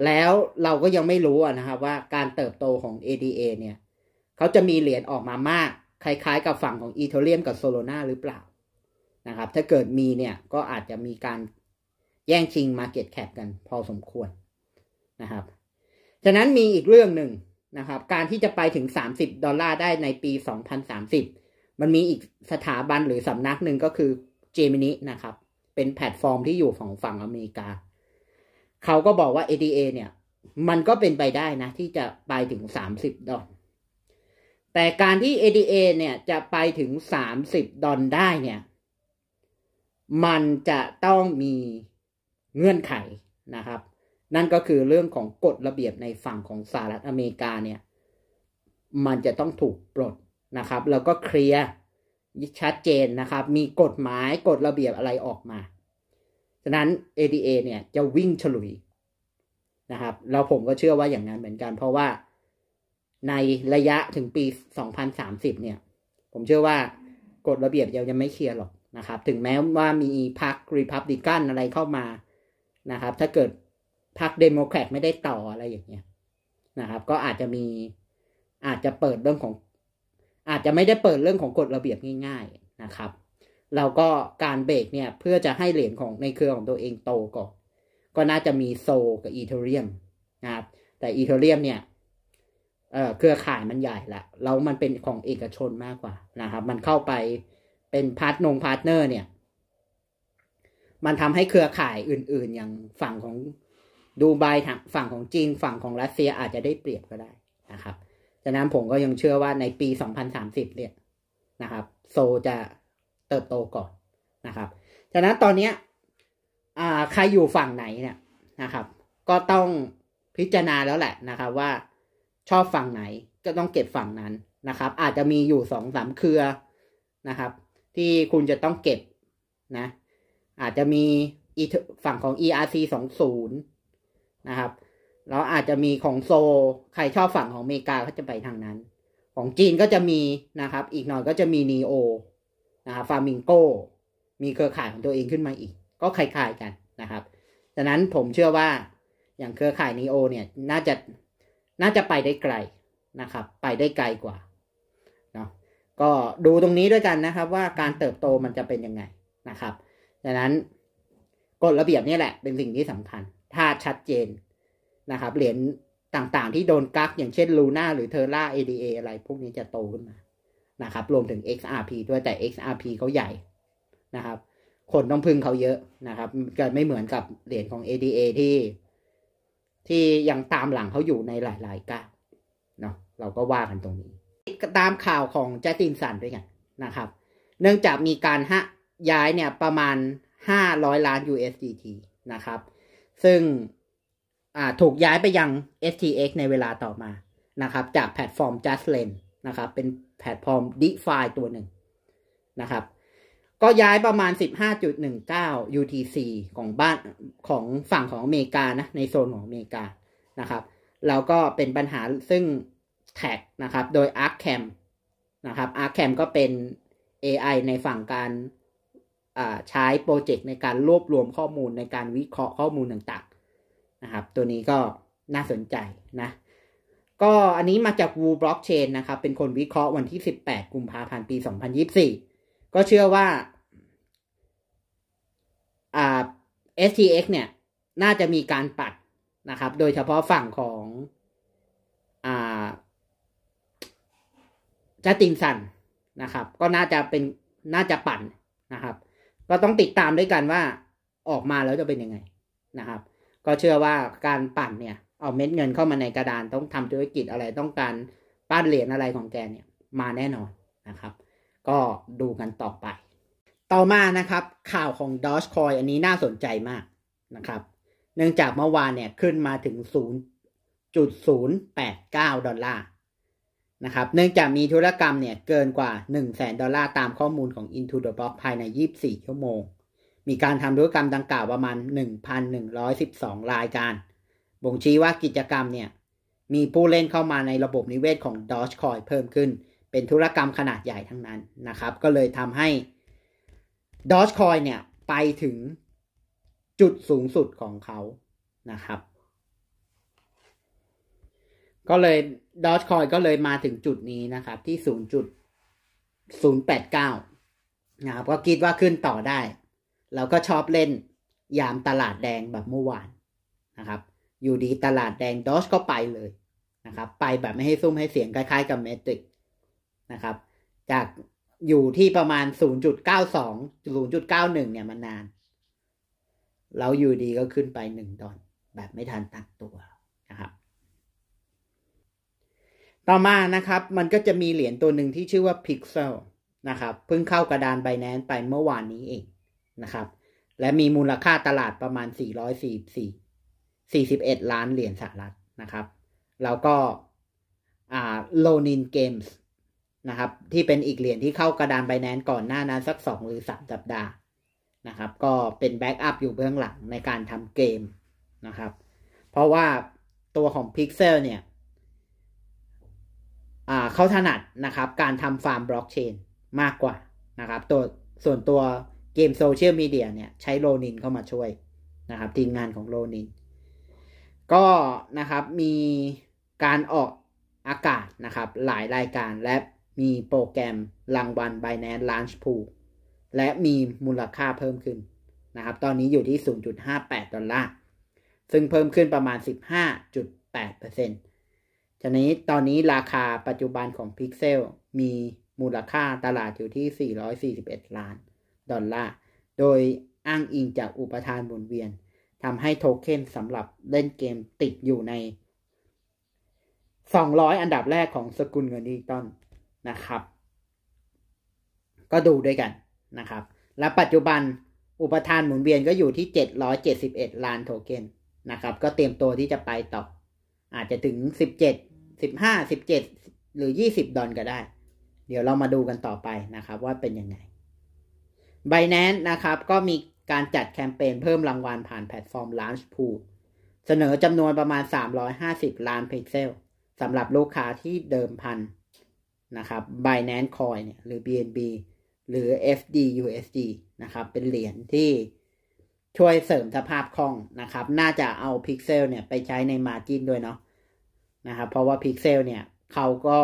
แล้วเราก็ยังไม่รู้นะครับว่าการเติบโตของ ADA เนี่ย เขาจะมีเหรียญออกมามากคล้าย ๆ กับฝั่งของอีเทเรียมกับโซโลนาหรือเปล่านะครับถ้าเกิดมีเนี่ยก็อาจจะมีการแย่งชิง Market Cap กันพอสมควรนะครับฉะนั้นมีอีกเรื่องหนึ่งนะครับ การที่จะไปถึง 30 ดอลลาร์ได้ในปี 2030 มันมีอีกสถาบันหรือสำนักหนึ่งก็คือเจมินินะครับ เป็นแพลตฟอร์มที่อยู่ของฝั่งอเมริกา เขาก็บอกว่า ADA เนี่ย มันก็เป็นไปได้นะที่จะไปถึง 30 ดอลแต่การที่ ADA เนี่ยจะไปถึง 30 ดอลได้เนี่ย มันจะต้องมีเงื่อนไขนะครับนั่นก็คือเรื่องของกฎระเบียบในฝั่งของสหรัฐอเมริกาเนี่ย มันจะต้องถูกปลดนะครับ แล้วก็เคลียร์ชัดเจนนะครับ มีกฎหมายกฎระเบียบอะไรออกมาฉะนั้น ADA เนี่ยจะวิ่งฉลุยนะครับ แล้วผมก็เชื่อว่าอย่างนั้นเหมือนกัน เพราะว่าในระยะถึงปี 2030 เนี่ย ผมเชื่อว่ากฎระเบียบยังไม่เคลียร์หรอกนะครับ ถึงแม้ว่ามีพรรครีพับลิกันอะไรเข้ามานะครับ ถ้าเกิดพรรคเดโมแครตไม่ได้ต่ออะไรอย่างเงี้ยนะครับ ก็อาจจะมีอาจจะเปิดเรื่องของ อาจจะไม่ได้เปิดเรื่องของกฎระเบียบง่าย ๆนะครับแล้วก็การเบรกเนี่ยเพื่อจะให้เหรียญของในเครือของตัวเองโตก่อนก็น่าจะมีโซกับอีเทเรียมนะครับ แต่อีเทเรียมเนี่ยเเครือข่ายมันใหญ่ละแล้วมันเป็นของเอกชนมากกว่านะครับ มันเข้าไปเป็นพาร์ทนงพาร์ทเนอร์เนี่ย มันทำให้เครือข่ายอื่น ๆอย่างฝั่งของดูไบฝั่งของจีนฝั่งของรัสเซียอาจจะได้เปรียบก็ได้นะครับดังนั้นผมก็ยังเชื่อว่าในปี 2030เนี่ยนะครับ โซจะเติบโตก่อนนะครับดังนั้นตอนนี้ใครอยู่ฝั่งไหนเนี่ยนะครับ ก็ต้องพิจารณาแล้วแหละนะครับ ว่าชอบฝั่งไหนก็ต้องเก็บฝั่งนั้นนะครับ อาจจะมีอยู่สองสามเครือนะครับ ที่คุณจะต้องเก็บนะ อาจจะมีฝั่งของ ERC 20นะครับ เราอาจจะมีของโซ ใครชอบฝั่งของอเมริกาก็จะไปทางนั้น ของจีนก็จะมีนะครับ อีกหน่อยก็จะมีนีโอ นะครับฟาร์มิงโก มีเครือข่ายของตัวเองขึ้นมาอีก ก็คล้ายๆกันนะครับดังนั้นผมเชื่อว่า อย่างเครือข่ายนีโอเนี่ย น่าจะ น่าจะไปได้ไกลนะครับ ไปได้ไกลกว่าเนาะก็ดูตรงนี้ด้วยกันนะครับ ว่าการเติบโตมันจะเป็นยังไงนะครับดังนั้นกฎระเบียบนี่แหละเป็นสิ่งที่สำคัญพชัดเจนนะครับเหรียญต่างๆ ที่โดนกักอย่างเช่นลูน่าหรือเทอร่า ADA อะไรพวกนี้จะโตขึ้นมานะครับรวมถึง XRP ด้วยแต่ XRP เขาใหญ่นะครับ คนต้องพึ่งเขาเยอะนะครับก็ไม่เหมือนกับเหรียญของ ADA ที่ ที่ยังตามหลังเขาอยู่ในหลายๆก้าเนาะเราก็ว่ากันตรงนี้ตามข่าวของแจตินสันด้วยกันนะครับ เนื่องจากมีการฮะย้ายเนี่ยประมาณ 500 ล้าน USDT นะครับซึ่งถูกย้ายไปยัง FTX ในเวลาต่อมานะครับจากแพลตฟอร์ม Just Lend นะครับ เป็นแพลตฟอร์ม DeFi ตัวหนึ่งนะครับ ก็ย้ายประมาณ 15.19 UTC ของบ้านของฝั่งของอเมริกานะในโซนของอเมริกานะครับแล้วก็เป็นปัญหาซึ่งแท็กนะครับ โดย a r c a m นะครับ a r c a m ก็เป็น AI ในฝั่งการใช้โปรเจกต์ในการรวบรวมข้อมูลในการวิเคราะห์ข้อมูลต่างๆนะครับ ตัวนี้ก็น่าสนใจนะ ก็อันนี้มาจากวูบล็อกเชนนะครับ เป็นคนวิเคราะห์วันที่ 18กุมภาพันธ์ปี 2024 ก็เชื่อว่าอ่า STX เนี่ยน่าจะมีการปัดนะครับ โดยเฉพาะฝั่งของอ่าจัตินสันนะครับ ก็น่าจะเป็นน่าจะปั่นนะครับก็ต้องติดตามด้วยกันว่าออกมาแล้วจะเป็นยังไงนะครับ ก็เชื่อว่าการปั่นเนี่ย เอาเม็ดเงินเข้ามาในกระดาน ต้องทำธุรกิจอะไรต้องการป้านเหรียญอะไรของแกเนี่ย มาแน่นอนนะครับ ก็ดูกันต่อไป ต่อมานะครับ ข่าวของ Dogecoin อันนี้น่าสนใจมากนะครับ เนื่องจากเมื่อวานเนี่ยขึ้นมาถึง0.089 ดอลลาร์นะครับเนื่องจากมีธุรกรรมเนี่ยเกินกว่า 1 0 0 0 0แดอลลาร์ตามข้อมูลของ Into the Box ภายใน 24 ชั่วโมง มีการทำธุรกรรมดังกล่าวประมาณ1,112รายการ บ่งชี้ว่ากิจกรรมเนี่ย มีผู้เล่นเข้ามาในระบบนิเวศของ Dogecoin เพิ่มขึ้น เป็นธุรกรรมขนาดใหญ่ทั้งนั้นนะครับ ก็เลยทำให้ Dogecoin เนี่ย ไปถึงจุดสูงสุดของเขา นะครับ ก็เลยดอจคอยก็เลยมาถึงจุดนี้นะครับ ที่ศูนย์จุดศูนย์แปดเก้านะครับก็คิดว่าขึ้นต่อได้ เราก็ชอบเล่นยามตลาดแดงแบบเมื่อวานนะครับอยู่ดีตลาดแดงดอชก็ไปเลยนะครับ ไปแบบไม่ให้ซุ่มให้เสียงคล้าย ๆ กับเมตริกนะครับ จากอยู่ที่ประมาณ 0.92 0.91 เนี่ยมันนานเราอยู่ดีก็ขึ้นไป 1 ดอน แบบไม่ทันตั้งตัวนะครับต่อมานะครับมันก็จะมีเหรียญตัวหนึ่งที่ชื่อว่า Pixel นะครับเพิ่งเข้ากระดานไบแนนไปเมื่อวานนี้เองนะครับ และมีมูลค่าตลาดประมาณ 444 41 ล้านเหรียญสหรัฐนะครับแล้วก็อ่าโลนินเกมส์นะครับที่เป็นอีกเหรียญที่เข้ากระดานไบแนนก่อนหน้านั้นสัก 2 หรือ3สัปดาห์นะครับ ก็เป็นแบ็กอัพอยู่เบื้องหลังในการทำเกมนะครับ เพราะว่าตัวของ Pixel เนี่ยเขาถนัดนะครับการทำฟาร์มบล็อกเชนมากกว่านะครับตัวส่วนตัวเกมโซเชียลมีเดียเนี่ยใช้โลนินเข้ามาช่วยนะครับทีมงานของโลนิน ก็นะครับมีการออกอากาศนะครับหลายรายการและมีโปรแกรมรางวัล b i n a n c e Launch Pool และมีมูลค่าเพิ่มขึ้นนะครับ ตอนนี้อยู่ที่ 0.58 ดอลลาร์ซึ่งเพิ่มขึ้นประมาณ 15.8%เทีนี้ตอนนี้ราคาปัจจุบันของ Pixel มีมูลค่าตลาดอยู่ที่ 441 ล้านดอลลาร์ โดยอ้างอิงจากอุปทานหมุนเวียน ทำให้โทเค็นสำหรับเล่นเกมติดอยู่ใน 200 อันดับแรกของสกุลเงินดิจิตอลนะครับ ก็ดูด้วยกันนะครับ และปัจจุบันอุปทานหมุนเวียนก็อยู่ที่ 771 ล้านโทเค็นนะครับ ก็เตรียมตัวที่จะไปต่ออาจจะถึง 17สิบห้าสิบเจ็ดหรือยี่สิบดอลก็ได้ เดี๋ยวเรามาดูกันต่อไปนะครับว่าเป็นยังไง b i n a n c e นะครับก็มีการจัดแคมเปญเพิ่มรางวัลผ่านแพลตฟอร์ม Launch Pool เสนอจำนวนประมาณ 350 ล้านพิกเซลสำหรับลูกค้าที่เดิมพันนะครับ Binance Coin เนี่ยหรือ BNB หรือ FDUSD นะครับเป็นเหรียญที่ช่วยเสริมสภาพคล่องนะครับ น่าจะเอาพิกเซลเนี่ยไปใช้ในมาจินด้วยเนาะนะครับเพราะว่า Pixel เนี่ยเขาก็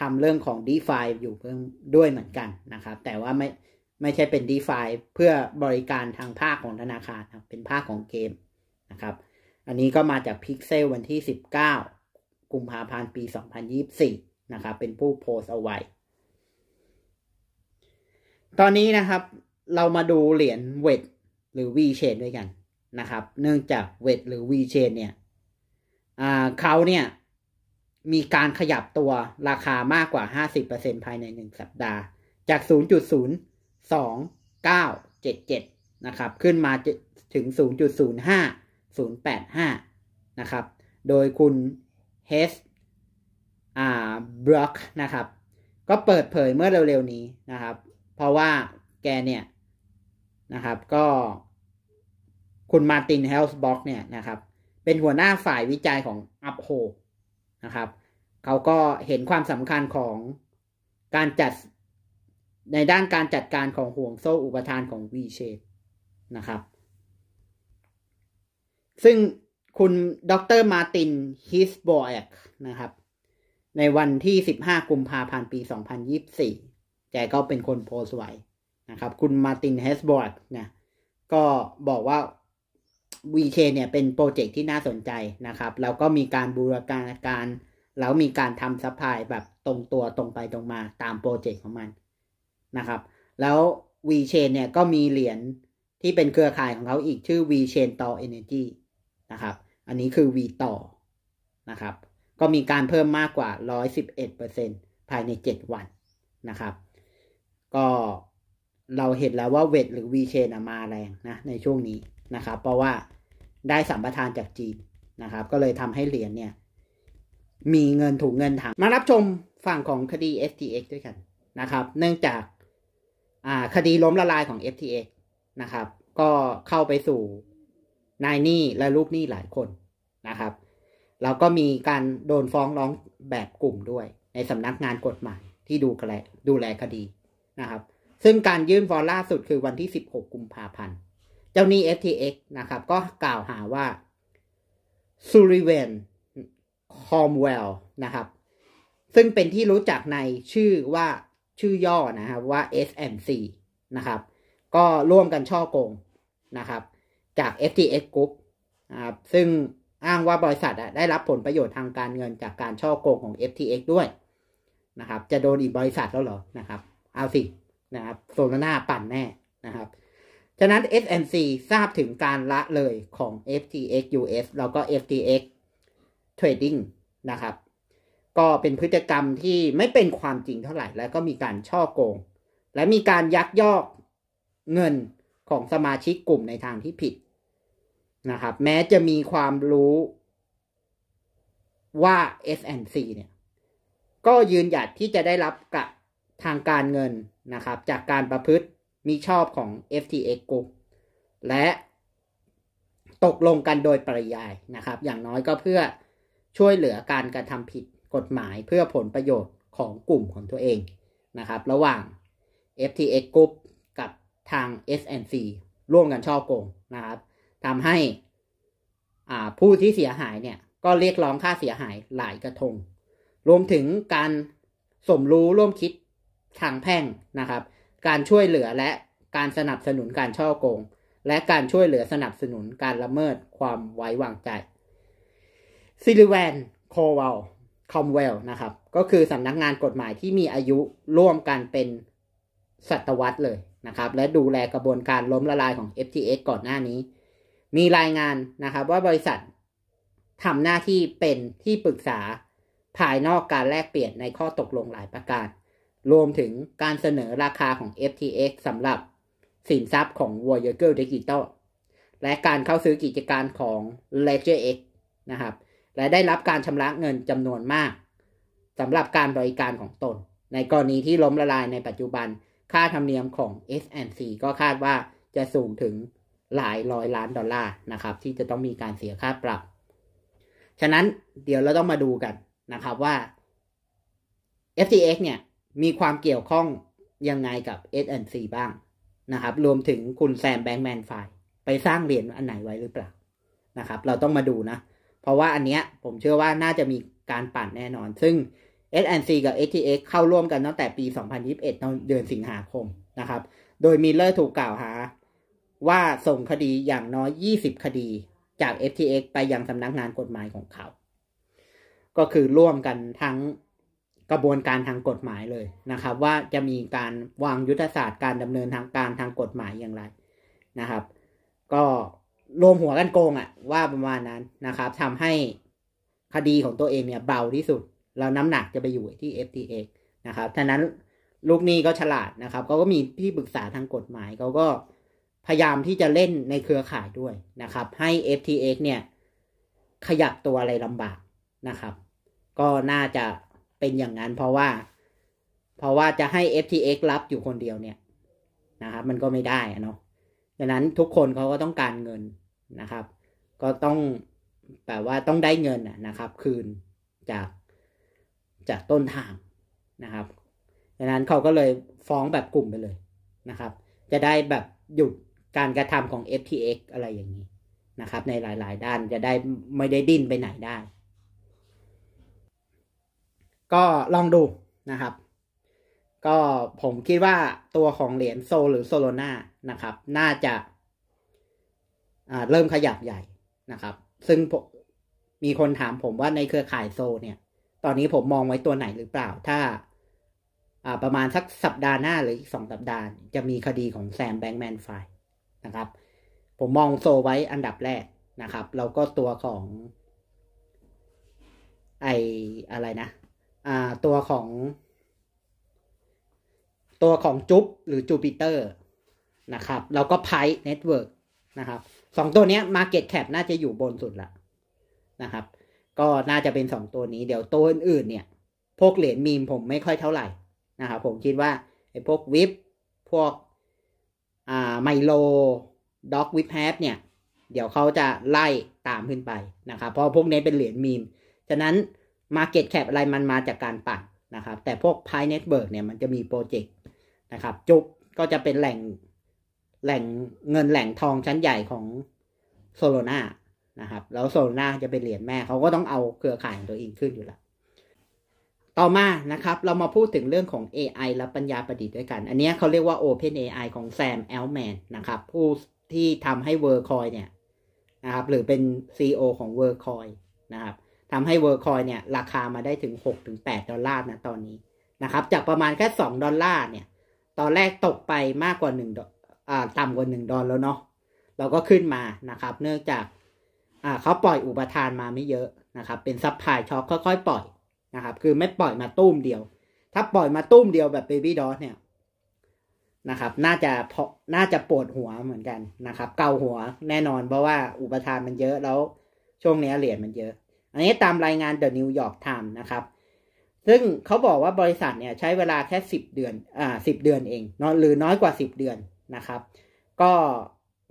ทำเรื่องของ d e f i อยู่เพิ่มด้วยเหมือนกันนะครับ แต่ว่าไม่ไม่ใช่เป็น d e f i เพื่อบริการทางภาคของธนาคารเป็นภาคของเกมนะครับอันนี้ก็มาจาก Pixel วันที่ 19กุมภาพันธ์ปี 2024นะครับเป็นผู้โพสเอาไว้ ตอนนี้นะครับ เรามาดูเหรียญเวทหรือ V เชนด้วยกันนะครับ เนื่องจากเวทหรือ V เชนเนี่ยเขาเนี่ยมีการขยับตัวราคามากกว่า 50%ภายใน1สัปดาห์ จาก 0.02977 นะครับ ขึ้นมาถึง 0.05085 นะครับ โดยคุณเฮสบล็อกนะครับ ก็เปิดเผยเมื่อเร็วๆนี้นะครับ เพราะว่าแกเนี่ยนะครับก็คุณมาตินเฮลส์บล็อกเนี่ยนะครับเป็นหัวหน้าฝ่ายวิจัยของอัพโฮนะครับ เขาก็เห็นความสำคัญของการจัดในด้านการจัดการของห่วงโซ่อุปทานของ V-shape นะครับ ซึ่งคุณดรมาตินฮิสบอร์กนะครับ ในวันที่ 15 กุมภาพันธ์ปี 2024แกก็เป็นคนโพสต์ไว้นะครับ คุณมาตินเฮสบอร์กเนี่ย ก็บอกว่า VK เนี่ยเป็นโปรเจกต์ที่น่าสนใจนะครับแล้วก็มีการบูรกาการ แล้วมีการทำซัพพลายแบบตรงตัวตรงไปตรงมาตามโปรเจกต์ของมันนะครับ แล้ว VChain เนี่ยก็มีเหรียญที่เป็นเครือข่ายของเขาอีกชื่อ VChain ต่อ Energy นะครับอันนี้คือ V ต่อนะครับ ก็มีการเพิ่มมากกว่า 111%ภายใน 7 วันนะครับ ก็เราเห็นแล้วว่าเวทหรือ VChain มาแรงนะ ในช่วงนี้นะครับเพราะว่าได้สัมปทานจากจีนนะครับ ก็เลยทำให้เหรียญเนี่ย มีเงินถูกเงินถังมารับชมฝั่งของคดี FTX ด้วยกันนะครับ เนื่องจากคดีล้มละลายของ FTX นะครับก็เข้าไปสู่นายหนี้และลูกหนี้หลายคนนะครับแล้วก็มีการโดนฟ้องร้องแบบกลุ่มด้วย ในสำนักงานกฎหมาย ที่ดูแลดูแลคดีนะครับ ซึ่งการยื่นฟ้องล่าสุดคือวันที่ 16 กุมภาพันธ์เจ้าหนี้ FTX นะครับ ก็กล่าวหาว่าซูริเวนคอมเวลนะครับซึ่งเป็นที่รู้จักในชื่อว่าชื่อย่อนะครับว่า SMC นะครับ ก็ร่วมกันช่อโกงนะครับ จาก FTX Group นะครับซึ่งอ้างว่าบริษัทได้รับผลประโยชน์ทางการเงินจากการช่อโกงของ FTX ด้วยนะครับ จะโดนอีกบริษัทแล้วเหรอนะครับเอาสินะครับโซลาราปั่นแน่นะครับฉะนั้น s n c ทราบถึงการละเลยของ FTX US แล้วก็ FTX Trading นะครับ ก็เป็นพฤติกรรมที่ไม่เป็นความจริงเท่าไหร่ แล้วก็มีการช่อโกง และมีการยักยอกเงินของสมาชิกกลุ่มในทางที่ผิดนะครับ แม้จะมีความรู้ว่า SNC เนี่ย ก็ยืนหยัดที่จะได้รับกับทางการเงินนะครับ จากการประพฤติมีชอบของ FTX Group และตกลงกันโดยปริยายนะครับ อย่างน้อยก็เพื่อช่วยเหลือการกระทำผิดกฎหมายเพื่อผลประโยชน์ของกลุ่มของตัวเองนะครับ ระหว่าง FTX Group กับทาง SNC ร่วมกันช่อโกงนะครับทำให้ผู้ที่เสียหายเนี่ยก็เรียกร้องค่าเสียหายหลายกระทง รวมถึงการสมรู้ร่วมคิดทางแพ่งนะครับการช่วยเหลือและการสนับสนุนการช่อโกง และการช่วยเหลือสนับสนุนการละเมิดความไว้วางใจซิลิแวนโควลคอมเวลนะครับ ก็คือสำนักงานกฎหมายที่มีอายุร่วมกันเป็นศตวรรษเลยนะครับ และดูแลกระบวนการล้มละลายของ FTX ก่อนหน้านี้ มีรายงานนะครับว่าบริษัททำหน้าที่เป็นที่ปรึกษาภายนอกการแลกเปลี่ยนในข้อตกลงหลายประการรวมถึงการเสนอราคาของ FTX สำหรับสินทรัพย์ของ Voyager Digital และการเข้าซื้อกิจการของ Ledger X นะครับ และได้รับการชำระเงินจำนวนมากสำหรับการบริการของตน ในกรณีที่ล้มละลายในปัจจุบัน ค่าธรรมเนียมของ S&C ก็คาดว่าจะสูงถึงหลายร้อยล้านดอลลาร์นะครับ ที่จะต้องมีการเสียค่าปรับ ฉะนั้นเดี๋ยวเราต้องมาดูกันนะครับว่า FTX เนี่ยมีความเกี่ยวข้องยังไงกับ S&C บ้างนะครับรวมถึงคุณแซม แบงแมนไฟไปสร้างเหรียญอันไหนไว้หรือเปล่านะครับ เราต้องมาดูนะ เพราะว่าอันเนี้ย ผมเชื่อว่าน่าจะมีการปั่นแน่นอน ซึ่ง S&C กับ STX เข้าร่วมกันตั้งแต่ปี 2021ตอนเดือนสิงหาคมนะครับ โดยมิเลอร์ถูกกล่าวหาว่าส่งคดีอย่างน้อย 20 คดีจาก FTX ไปยังสำนักงานกฎหมายของเขา ก็คือร่วมกันทั้งกระบวนการทางกฎหมายเลยนะครับ ว่าจะมีการวางยุทธศาสตร์การดำเนินทางการทางกฎหมายอย่างไรนะครับ ก็รวมหัวกันโกงอะว่าประมาณนั้นนะครับทำให้คดีของตัวเองเนี่ยเบาที่สุดแล้วน้ำหนักจะไปอยู่ที่ f t x นะครับทั้นั้นลูกนี้ก็ฉลาดนะครับเขาก็มีที่ปรึกษาทางกฎหมายเขาก็พยายามที่จะเล่นในเครือข่ายด้วยนะครับ ให้ FTX เนี่ยขยับตัวอะไรลำบากนะครับ ก็น่าจะเป็นอย่างนั้นเพราะว่า เพราะว่าจะให้ FTX รับอยู่คนเดียวเนี่ยนะครับ มันก็ไม่ได้เนาะดังนั้นทุกคนเขาก็ต้องการเงินนะครับ ก็ต้องแปลว่าต้องได้เงินนะครับ คืนจาก จากต้นทางนะครับดังนั้นเขาก็เลยฟ้องแบบกลุ่มไปเลยนะครับ จะได้แบบหยุดการกระทำของ FTX อะไรอย่างนี้นะครับ ในหลาย ๆ ด้านจะได้ไม่ได้ดิ้นไปไหนได้ก็ลองดูนะครับ ก็ผมคิดว่าตัวของเหรียญโซหรือโซโลนานะครับ น่าจะเริ่มขยับใหญ่นะครับ ซึ่งมีคนถามผมว่าในเครือข่ายโซเนี่ย ตอนนี้ผมมองไว้ตัวไหนหรือเปล่า ถ้าประมาณสักสัปดาห์หน้าหรืออีกสองสัปดาห์จะมีคดีของแซมแบงแมนไฟนะครับผมมองโซไว้อันดับแรกนะครับ แล้วก็ตัวของ ไออะไรนะอ่าตัวของ ตัวของจุ๊บหรือจูปิเตอร์นะครับแล้วก็ไพเน็ตเวิร์กนะครับ สองตัวนี้ Market Cap น่าจะอยู่บนสุดละนะครับ ก็น่าจะเป็นสองตัวนี้เดี๋ยวตัวอื่นๆ เนี่ย พวกเหรียญมีม ผมไม่ค่อยเท่าไหร่นะครับผมคิดว่าไอ้พวกวิปพวก อ่าไมโลด็อกวิปแฮปเนี่ย เดี๋ยวเขาจะไล่ตามขึ้นไปนะครับเพราะพวกนี้เป็นเหรียญมีมฉะนั้นมาเก็ตแคปอะไรมันมาจากการปั่นนะครับ แต่พวกพายเน็ตเบิร์กเนี่ยมันจะมีโปรเจกต์นะครับ จุบก็จะเป็นแหล่งแหล่งเงินแหล่งทองชั้นใหญ่ของโซโลนานะครับ แล้วโซโลนาจะเป็นเหรียญแม่เขาก็ต้องเอาเครือข่ายของตัวเองขึ้นอยู่ละต่อมานะครับ เรามาพูดถึงเรื่องของ AI และปัญญาประดิษฐ์ด้วยกัน อันนี้เขาเรียกว่า Open AI ของแซมแอลแมนนะครับ ผู้ที่ทำให้ w o r l ์ c o i เนี่ยนะครับ หรือเป็น CEO ของ w o r l ์ c o i นะครับทำให้เวอร์คอยเนี่ย ราคามาได้ถึง6-8ดอลลาร์นะ ตอนนี้นะครับ จากประมาณแค่2ดอลลาร์เนี่ย ตอนแรกตกไปมากกว่า1อ่าต่ำกว่า1ดอลแล้วเนาะเราก็ขึ้นมานะครับ เนื่องจาก อ่า เขาปล่อยอุปทานมาไม่เยอะนะครับ เป็นซับพลายช็อคค่อยๆ ปล่อยนะครับ คือไม่ปล่อยมาตุ้มเดียว ถ้าปล่อยมาตุ้มเดียวแบบเบบี้ดอสเนี่ยนะครับ น่าจะเพาะน่าจะปวดหัวเหมือนกันนะครับ เกาหัวแน่นอนเพราะว่าอุปทานมันเยอะแล้วช่วงนี้เหรียญมันเยอะอันนี้ตามรายงาน The New York Times นะครับ ซึ่งเขาบอกว่าบริษัทเนี่ย ใช้เวลาแค่ 10 เดือน อ่าสิเดือนเองเนาะหรือน้อยกว่า 10 เดือนนะครับ ก็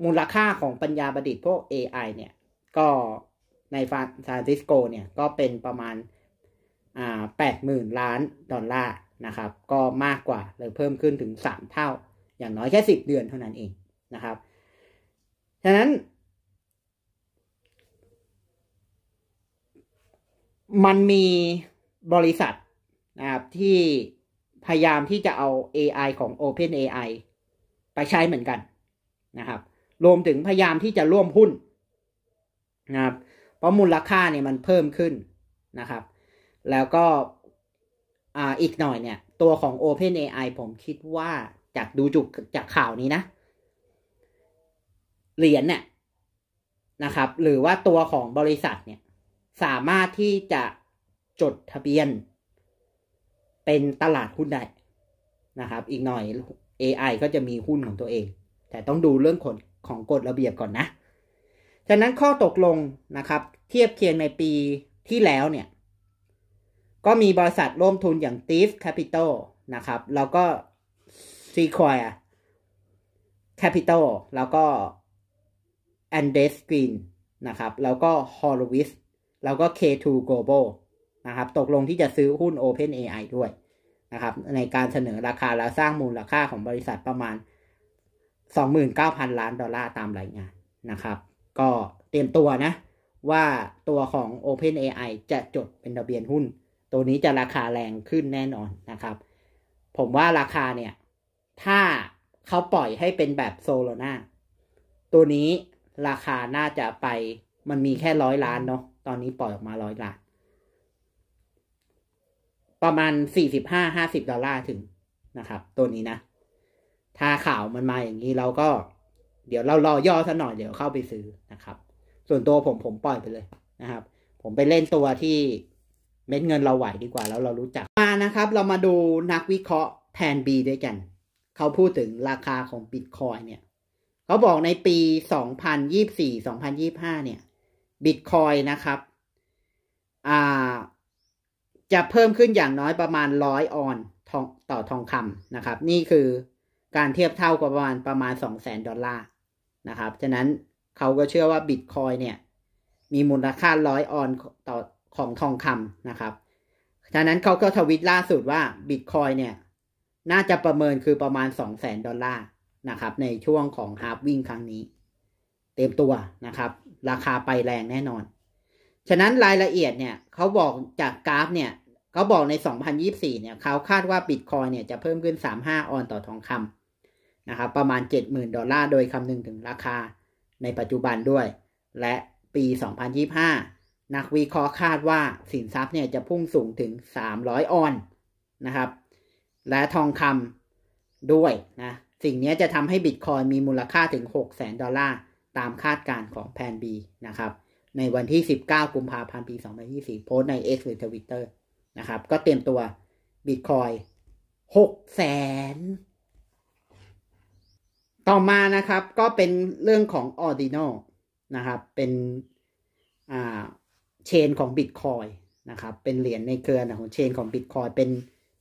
มูลค่าของปัญญาประดิษฐ์พวก AI เนี่ย ก็ในฟานซานซิสโก เนี่ยก็เป็นประมาณ อ่าแปดหมื่นล้านดอลลาร์นะครับ ก็มากกว่าเลยเพิ่มขึ้นถึงสามเท่าอย่างน้อยแค่สิบเดือนเท่านั้นเองนะครับ ฉะนั้นมันมีบริษัทนะครับ ที่พยายามที่จะเอา AI ของ OpenAI ไปใช้เหมือนกันนะครับ รวมถึงพยายามที่จะร่วมหุ้นนะครับเพราะมูลค่าเนี่ยมันเพิ่มขึ้นนะครับ แล้วก็อ่าอีกหน่อยเนี่ย ตัวของ OpenAI ผมคิดว่าจากดูจุกจากข่าวนี้นะเหรียญเนี่ยนะครับ หรือว่าตัวของบริษัทเนี่ยสามารถที่จะจดทะเบียน เป็นตลาดหุ้นได้นะครับ อีกหน่อย AI ก็จะมีหุ้นของตัวเอง แต่ต้องดูเรื่องของของกฎระเบียบก่อนนะจากนั้นข้อตกลงนะครับ เทียบเคียงในปีที่แล้วเนี่ย ก็มีบริษัทร่วมทุนอย่าง t i f Capital นะครับ แล้วก็ s e q u o i a Capital แล้วก็ a n d e s Green นะครับ แล้วก็ h o r o w i z แล้วก็ K2 Global นะครับ ตกลงที่จะซื้อหุ้น OpenAI ด้วยนะครับ ในการเสนอราคาและสร้างมูลค่าของบริษัทประมาณ 29,000 ล้านดอลลาร์ตามรายงานนะครับ ก็เตรียมตัวนะ ว่าตัวของ OpenAI จะจดเป็นทะเบียนหุ้น ตัวนี้จะราคาแรงขึ้นแน่นอนนะครับ ผมว่าราคาเนี่ย ถ้าเขาปล่อยให้เป็นแบบโซโลนาตัวนี้ราคาน่าจะไปมันมีแค่ร้อยล้านเนาะตอนนี้ปล่อยออกมาร้อยล้านประมาณสี่สิบห้าห้าสิบดอลลาร์ถึงนะครับ ตัวนี้นะ ถ้าข่าวมันมาอย่างนี้เราก็ เดี๋ยวเรารอย่อซะหน่อย เดี๋ยวเข้าไปซื้อนะครับ ส่วนตัวผมผมปล่อยไปเลยนะครับ ผมไปเล่นตัวที่เม็ดเงินเราไหวดีกว่า แล้วเรารู้จัก มานะครับ เรามาดูนักวิเคราะห์แทนบีด้วยกัน เขาพูดถึงราคาของบิตคอยเนี่ยเขาบอกในปี2024-2025เนี่ยบิตคอยนะครับ จะเพิ่มขึ้นอย่างน้อยประมาณร้อยออนทองต่อทองคำนะครับ นี่คือการเทียบเท่ากับประมาณประมาณสองแสนดอลลาร์ นะครับ ฉะนั้นเขาก็เชื่อว่าบิตคอยเนี่ย มีมูลค่าร้อยออนต่อของทองคำนะครับ ฉะนั้นเขาก็ทวิตล่าสุดว่าบิตคอยเนี่ย น่าจะประเมินคือประมาณสองแสนดอลลาร์นะครับ ในช่วงของฮาร์ปวิ่งครั้งนี้ เต็มตัวนะครับราคาไปแรงแน่นอน ฉะนั้นรายละเอียดเนี่ยเขาบอกจากกราฟเนี่ยเขาบอกใน 2024 เนี่ยเขาคาดว่าบิตคอยเนี่ย จะเพิ่มขึ้น 35 ออนต่อทองคำนะครับ ประมาณ 70,000ดอลลาร์โดยคำนึงถึงราคาในปัจจุบันด้วย และปี 2025 นักวิเคราะห์คาดว่าสินทรัพย์เนี่ยจะพุ่งสูงถึง 300 ออนนะครับ และทองคำด้วยนะสิ่งนี้จะทำให้บิตคอยมีมูลค่าถึง 6 0 0 0 0 0ดอลลาร์ตามคาดการณ์ของแพน B นะครับในวันที่19กุมภาพันธ์ปี2024โพสใน X หรือ Twitter นะครับ ก็เตรียมตัว Bitcoin 6แสนต่อมานะครับก็เป็นเรื่องของ Ordinal นะครับเป็นอ่าเชนของ Bitcoin นะครับ เป็นเหรียญในเครือของเชนของ Bitcoin เป็น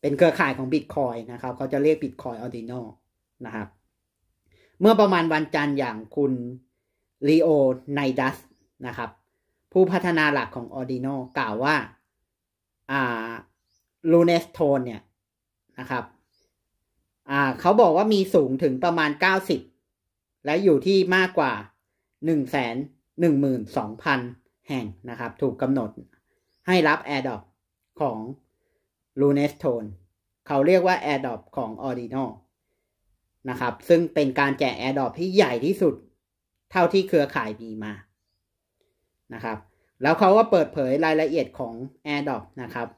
เป็นเครือข่ายของ Bitcoin นะครับเขาจะเรียก Bitcoin Ordinal นะครับเมื่อประมาณวันจันทร์อย่างคุณลีโอไนดัสนะครับ ผู้พัฒนาหลักของออร์ดิโนกล่าวว่าอ่าลูเนสโทนเนี่ย นะครับอ่าเขาบอกว่ามีสูงถึงประมาณ 90 และอยู่ที่มากกว่า 1 1 2 0 0 0 แห่งนะครับ ถูกกำหนดให้รับแอร์ดอปของลูเนสโทนเขาเรียกว่าแอร์ดอปของออร์ดิโนนะครับ ซึ่งเป็นการแจกแอร์ดอปที่ใหญ่ที่สุดเท่าที่เครือข่ายมีมา นะครับ แล้วเขาก็เปิดเผยรายละเอียดของ AirDrop นะครับ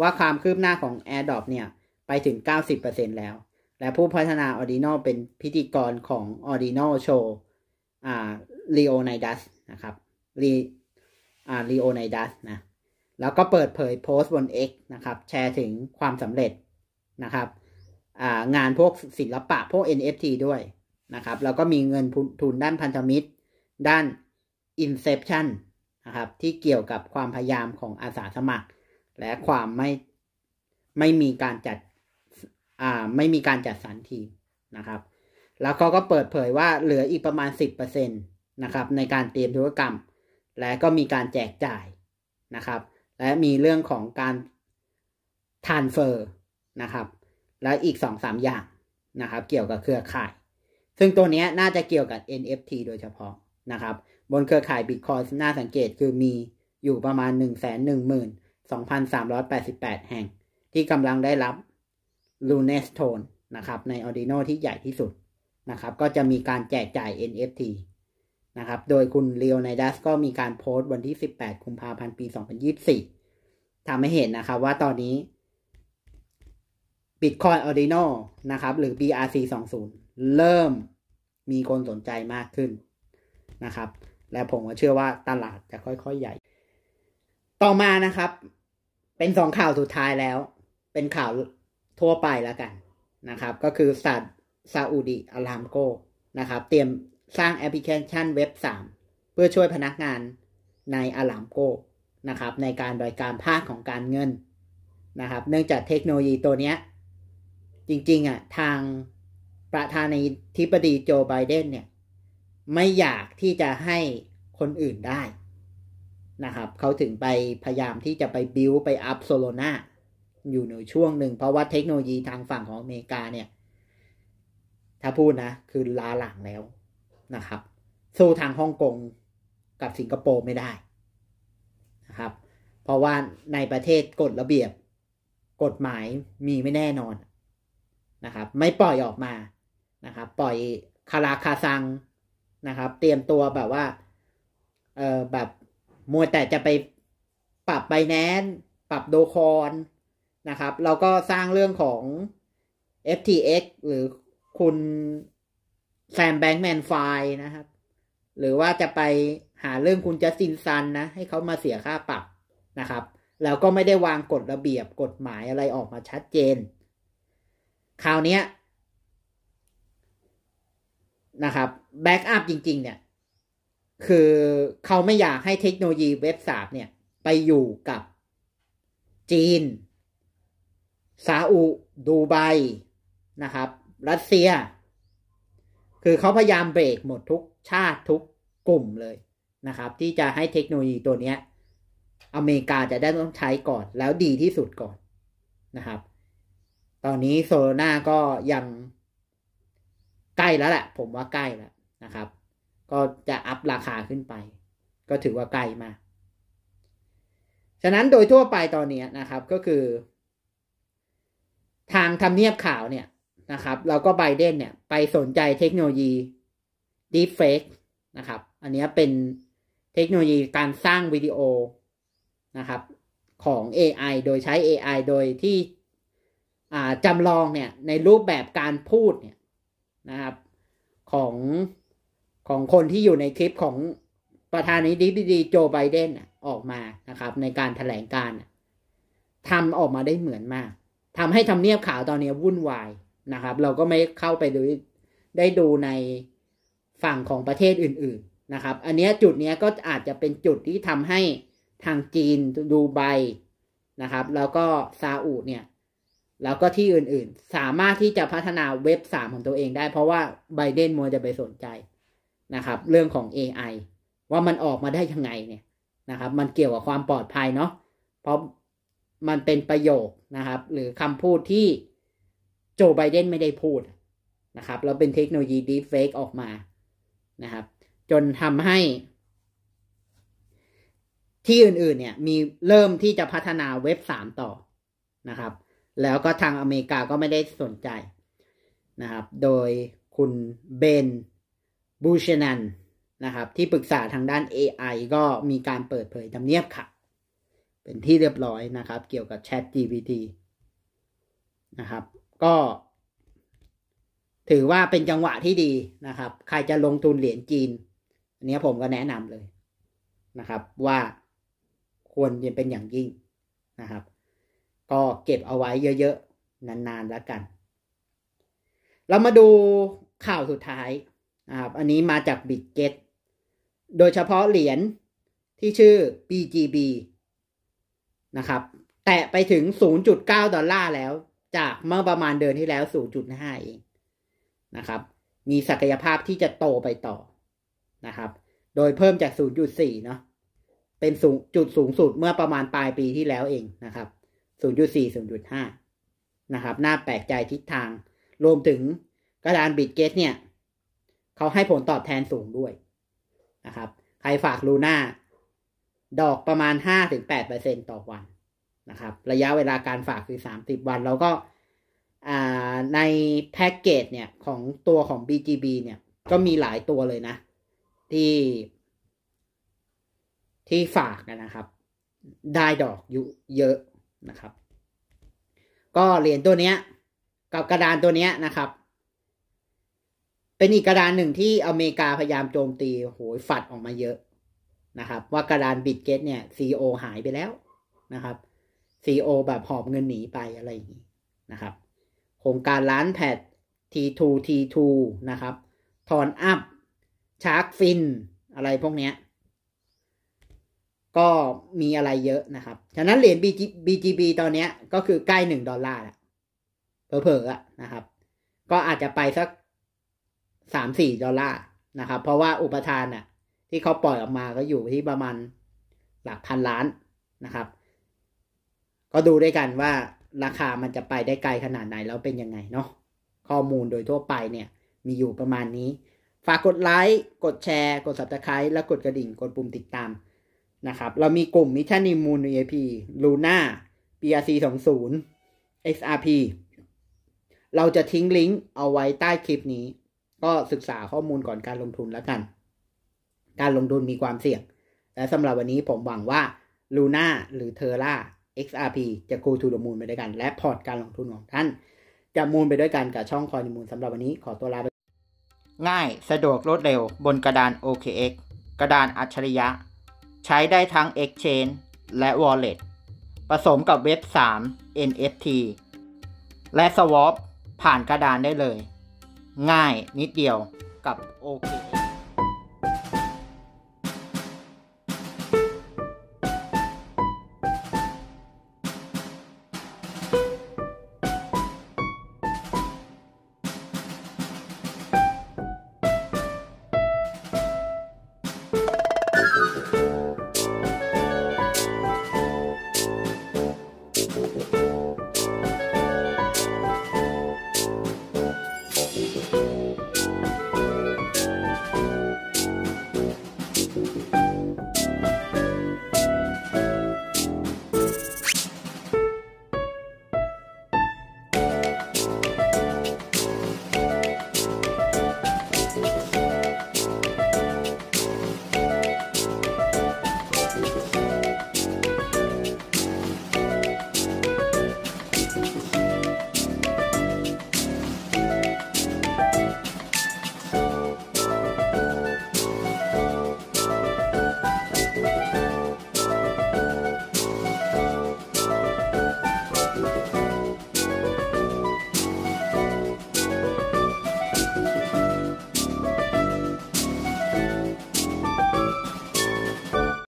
ว่าความคืบหน้าของ AirDrop เนี่ย ไปถึง 90%แล้ว และผู้พัฒนา o r d i n o เป็นพิธีกรของ o r d i n o Show อ่า Leonidas นะครับลีอ่า Leonidas นะ แล้วก็เปิดเผยโพสต์บน X นะครับ แชร์ถึงความสำเร็จนะครับอ่างานพวกศิลปะพวก NFT ด้วยนะครับแล้วก็มีเงินทุนด้านพันธมิตร ด้าน Inception นะครับที่เกี่ยวกับความพยายามของอาสาสมัคร และความไม่ไม่มีการจัดอ่าไม่มีการจัดสรรทีมนะครับ แล้วเขาก็เปิดเผยว่าเหลืออีกประมาณ 10%นะครับในการเตรียมธุรกรรม และก็มีการแจกจ่ายนะครับ และมีเรื่องของการทานเฟอร์นะครับและอีก 2-3 อย่างนะครับ เกี่ยวกับเครือข่ายซึ่งตัวนี้น่าจะเกี่ยวกับ NFT โดยเฉพาะนะครับบนเครือข่าย Bitcoin น่าสังเกตคือมีอยู่ประมาณ 1 1 2 3 8 8 แห่ง ที่กำลังได้รับ Lunestone นะครับใน Arduino ที่ใหญ่ที่สุดนะครับก็จะมีการแจกจ่าย NFT นะครับโดยคุณเลียวไนดัสก็มีการโพสต์วันที่ 18กุมภาพันธ์ปี 2024ทำให้เห็นนะครับว่าตอนนี้ Bitcoin o r d i n o นะครับหรือ BRC 2 0เริ่มมีคนสนใจมากขึ้นนะครับ และผมก็เชื่อว่าตลาดจะค่อย ๆ ใหญ่ ต่อมานะครับ เป็นสองข่าวสุดท้ายแล้ว เป็นข่าวทั่วไปแล้วกันนะครับ ก็คือซาซาอุดีอารามโกนะครับ เตรียมสร้างแอปพลิเคชันเว็บ 3 เพื่อช่วยพนักงานในอารามโกนะครับ ในการบริการภาคของการเงินนะครับเนื่องจากเทคโนโลยีตัวนี้จริงๆอ่ะทางประธานาธิบดีโจไบเดนเนี่ยไม่อยากที่จะให้คนอื่นได้นะครับเขาถึงไปพยายามที่จะไปบิวไปอัพโซโลนาอยู่ในช่วงหนึ่ง เพราะว่าเทคโนโลยีทางฝั่งของอเมริกาเนี่ยถ้าพูดนะคือล้าหลังแล้วนะครับ สู้ทางฮ่องกงกับสิงคโปร์ไม่ได้นะครับเพราะว่าในประเทศกฎระเบียบ กฎหมายมีไม่แน่นอนนะครับ ไม่ปล่อยออกมานะครับปล่อยคาราคาซังนะครับ เตรียมตัวแบบว่าเออแบบมัวแต่จะไปปรับไบแนนปรับโดคอนนะครับ เราก็สร้างเรื่องของ FTX หรือคุณแซมแบงค์แมนไฟนะครับ หรือว่าจะไปหาเรื่องคุณจัสตินซันนะ ให้เขามาเสียค่าปรับนะครับ แล้วก็ไม่ได้วางกฎระเบียบกฎหมายอะไรออกมาชัดเจน คราวนี้นะครับแบ็กอัพจริง ๆ เนี่ยคือเขาไม่อยากให้เทคโนโลยีเว็บสามเนี่ยไปอยู่กับ จีนซาอุดูไบนะครับ รัสเซีย คือเขาพยายามเบรกหมดทุกชาติทุกกลุ่มเลยนะครับ ที่จะให้เทคโนโลยีตัวเนี้ยอเมริกาจะได้ต้องใช้ก่อนแล้วดีที่สุดก่อนนะครับ ตอนนี้โซโลนาก็ยังใกล้แล้วแหละผมว่าใกล้แล้วนะครับ ก็จะอัพราคาขึ้นไป ก็ถือว่าใกล้มากฉะนั้นโดยทั่วไปตอนนี้นะครับก็คือ ทางทำเนียบข่าวเนี่ยนะครับ เราก็ไบเดนเนี่ยไปสนใจเทคโนโลยี Deepfake นะครับอันนี้เป็นเทคโนโลยีการสร้างวิดีโอนะครับของ AI โดยใช้ AI โดยที่จำลองเนี่ยในรูปแบบการพูดเนี่ยนะครับ ของของคนที่อยู่ในคลิปของประธานาธิบดีโจไบเดนออกมานะครับ ในการถแถลงการทำออกมาได้เหมือนมากทำให้ทำเนียบข่าวตอนนี้วุ่นวายนะครับ เราก็ไม่เข้าไปดูได้ดูในฝั่งของประเทศอื่น ๆนะครับ อันนี้จุดนี้ก็อาจจะเป็นจุดที่ทำให้ทางจีนดูไบนะครับ แล้วก็ซาอุเนี่ยแล้วก็ที่อื่น ๆ สามารถที่จะพัฒนาเว็บ 3 ของตัวเองได้เพราะว่าไบเดนมัวจะไปสนใจนะครับ เรื่องของ AI ว่ามันออกมาได้ยังไงเนี่ยนะครับ มันเกี่ยวกับความปลอดภัยเนาะเพราะมันเป็นประโยคนะครับ หรือคำพูดที่โจไบเดนไม่ได้พูดนะครับ แล้วเป็นเทคโนโลยีดีเฟกออกมานะครับ จนทำให้ ที่อื่น ๆ เนี่ยมีเริ่มที่จะพัฒนาเว็บ 3 ต่อนะครับแล้วก็ทางอเมริกาก็ไม่ได้สนใจนะครับ โดยคุณเบนบูชนันนะครับ ที่ปรึกษาทางด้าน AI ก็มีการเปิดเผยดำเนียบ ค่ะ เป็นที่เรียบร้อยนะครับ เกี่ยวกับ Chat GPT นะครับ ก็ถือว่าเป็นจังหวะที่ดีนะครับ ใครจะลงทุนเหรียญจีน อันนี้ผมก็แนะนำเลยนะครับ ว่าควรจะเป็นอย่างยิ่งนะครับก็เก็บเอาไว้เยอะๆ นานๆ แล้วกัน เรามาดูข่าวสุดท้ายนะครับอันนี้มาจากบิตเกตโดยเฉพาะเหรียญที่ชื่อ BGB นะครับ แตะไปถึง 0.9 ดอลลาร์แล้ว จากเมื่อประมาณเดือนที่แล้ว 0.5 เองนะครับ มีศักยภาพที่จะโตไปต่อนะครับ โดยเพิ่มจาก 0.4 เนาะ เป็นสูงจุดสูงสุดเมื่อประมาณปลายปีที่แล้วเองนะครับ0.4 0.5 นะครับน่าแปลกใจทิศทาง รวมถึงกระดานบิดเกสเนี่ย เขาให้ผลตอบแทนสูงด้วยนะครับ ใครฝากลูน่าดอกประมาณ 5-8%ต่อวันนะครับ ระยะเวลาการฝากคือ 30 วัน แล้วก็ในแพ็กเกจเนี่ยของตัวของ BGB เนี่ย ก็มีหลายตัวเลยนะ ที่ ที่ฝากนะครับ ได้ดอกอยู่เยอะนะครับ ก็เหรียญตัวเนี้ย กับกระดานตัวเนี้ยนะครับ เป็นอีกกระดานหนึ่งที่อเมริกาพยายามโจมตีโหยฝัดออกมาเยอะนะครับ ว่ากระดานบิตเกตเนี่ยซีโอหายไปแล้วนะครับซีโอแบบหอบเงินหนีไปอะไรอย่างนี้นะครับ โครงการล้านแพด T2 T2 นะครับทอนอัพ ชาร์กฟิน อะไรพวกเนี้ยก็มีอะไรเยอะนะครับ ฉะนั้นเหรียญ BGB ตอนนี้ก็คือใกล้หนึ่งดอลลาร์แล้วเผลอๆนะครับ ก็อาจจะไปสักสามสี่ดอลลาร์ นะครับ เพราะว่าอุปทานน่ะที่เขาปล่อยออกมาก็อยู่ที่ประมาณหลักพันล้านนะครับ ก็ดูด้วยกันว่าราคามันจะไปได้ไกลขนาดไหนแล้วเป็นยังไงเนาะ ข้อมูลโดยทั่วไปเนี่ย มีอยู่ประมาณนี้ ฝากกดไลค์ กดแชร์ กด subscribe และกดกระดิ่ง กดปุ่มติดตามนะครับ เรามีกลุ่มมิชชั่นนิมูล EAP Luna p r c 20 XRP เราจะทิ้งลิงก์เอาไว้ใต้คลิปนี้ ก็ศึกษาข้อมูลก่อนการลงทุนแล้วกัน การลงทุนมีความเสี่ยง และสำหรับวันนี้ผมหวังว่า Luna หรือ Terra XRP จะกูทูดมูลไปด้วยกัน และพอร์ตการลงทุนของท่าน จะมูลไปด้วยกันกับช่องคอยมูลสำหรับวันนี้ขอตัวลาไป ง่าย สะดวก รวดเร็ว บนกระดาน OKX กระดานอัจฉริยะใช้ได้ทั้ง Exchange และ Wallet ผสมกับเว็บ 3 NFT และ Swap ผ่านกระดานได้เลย ง่ายนิดเดียวกับ OK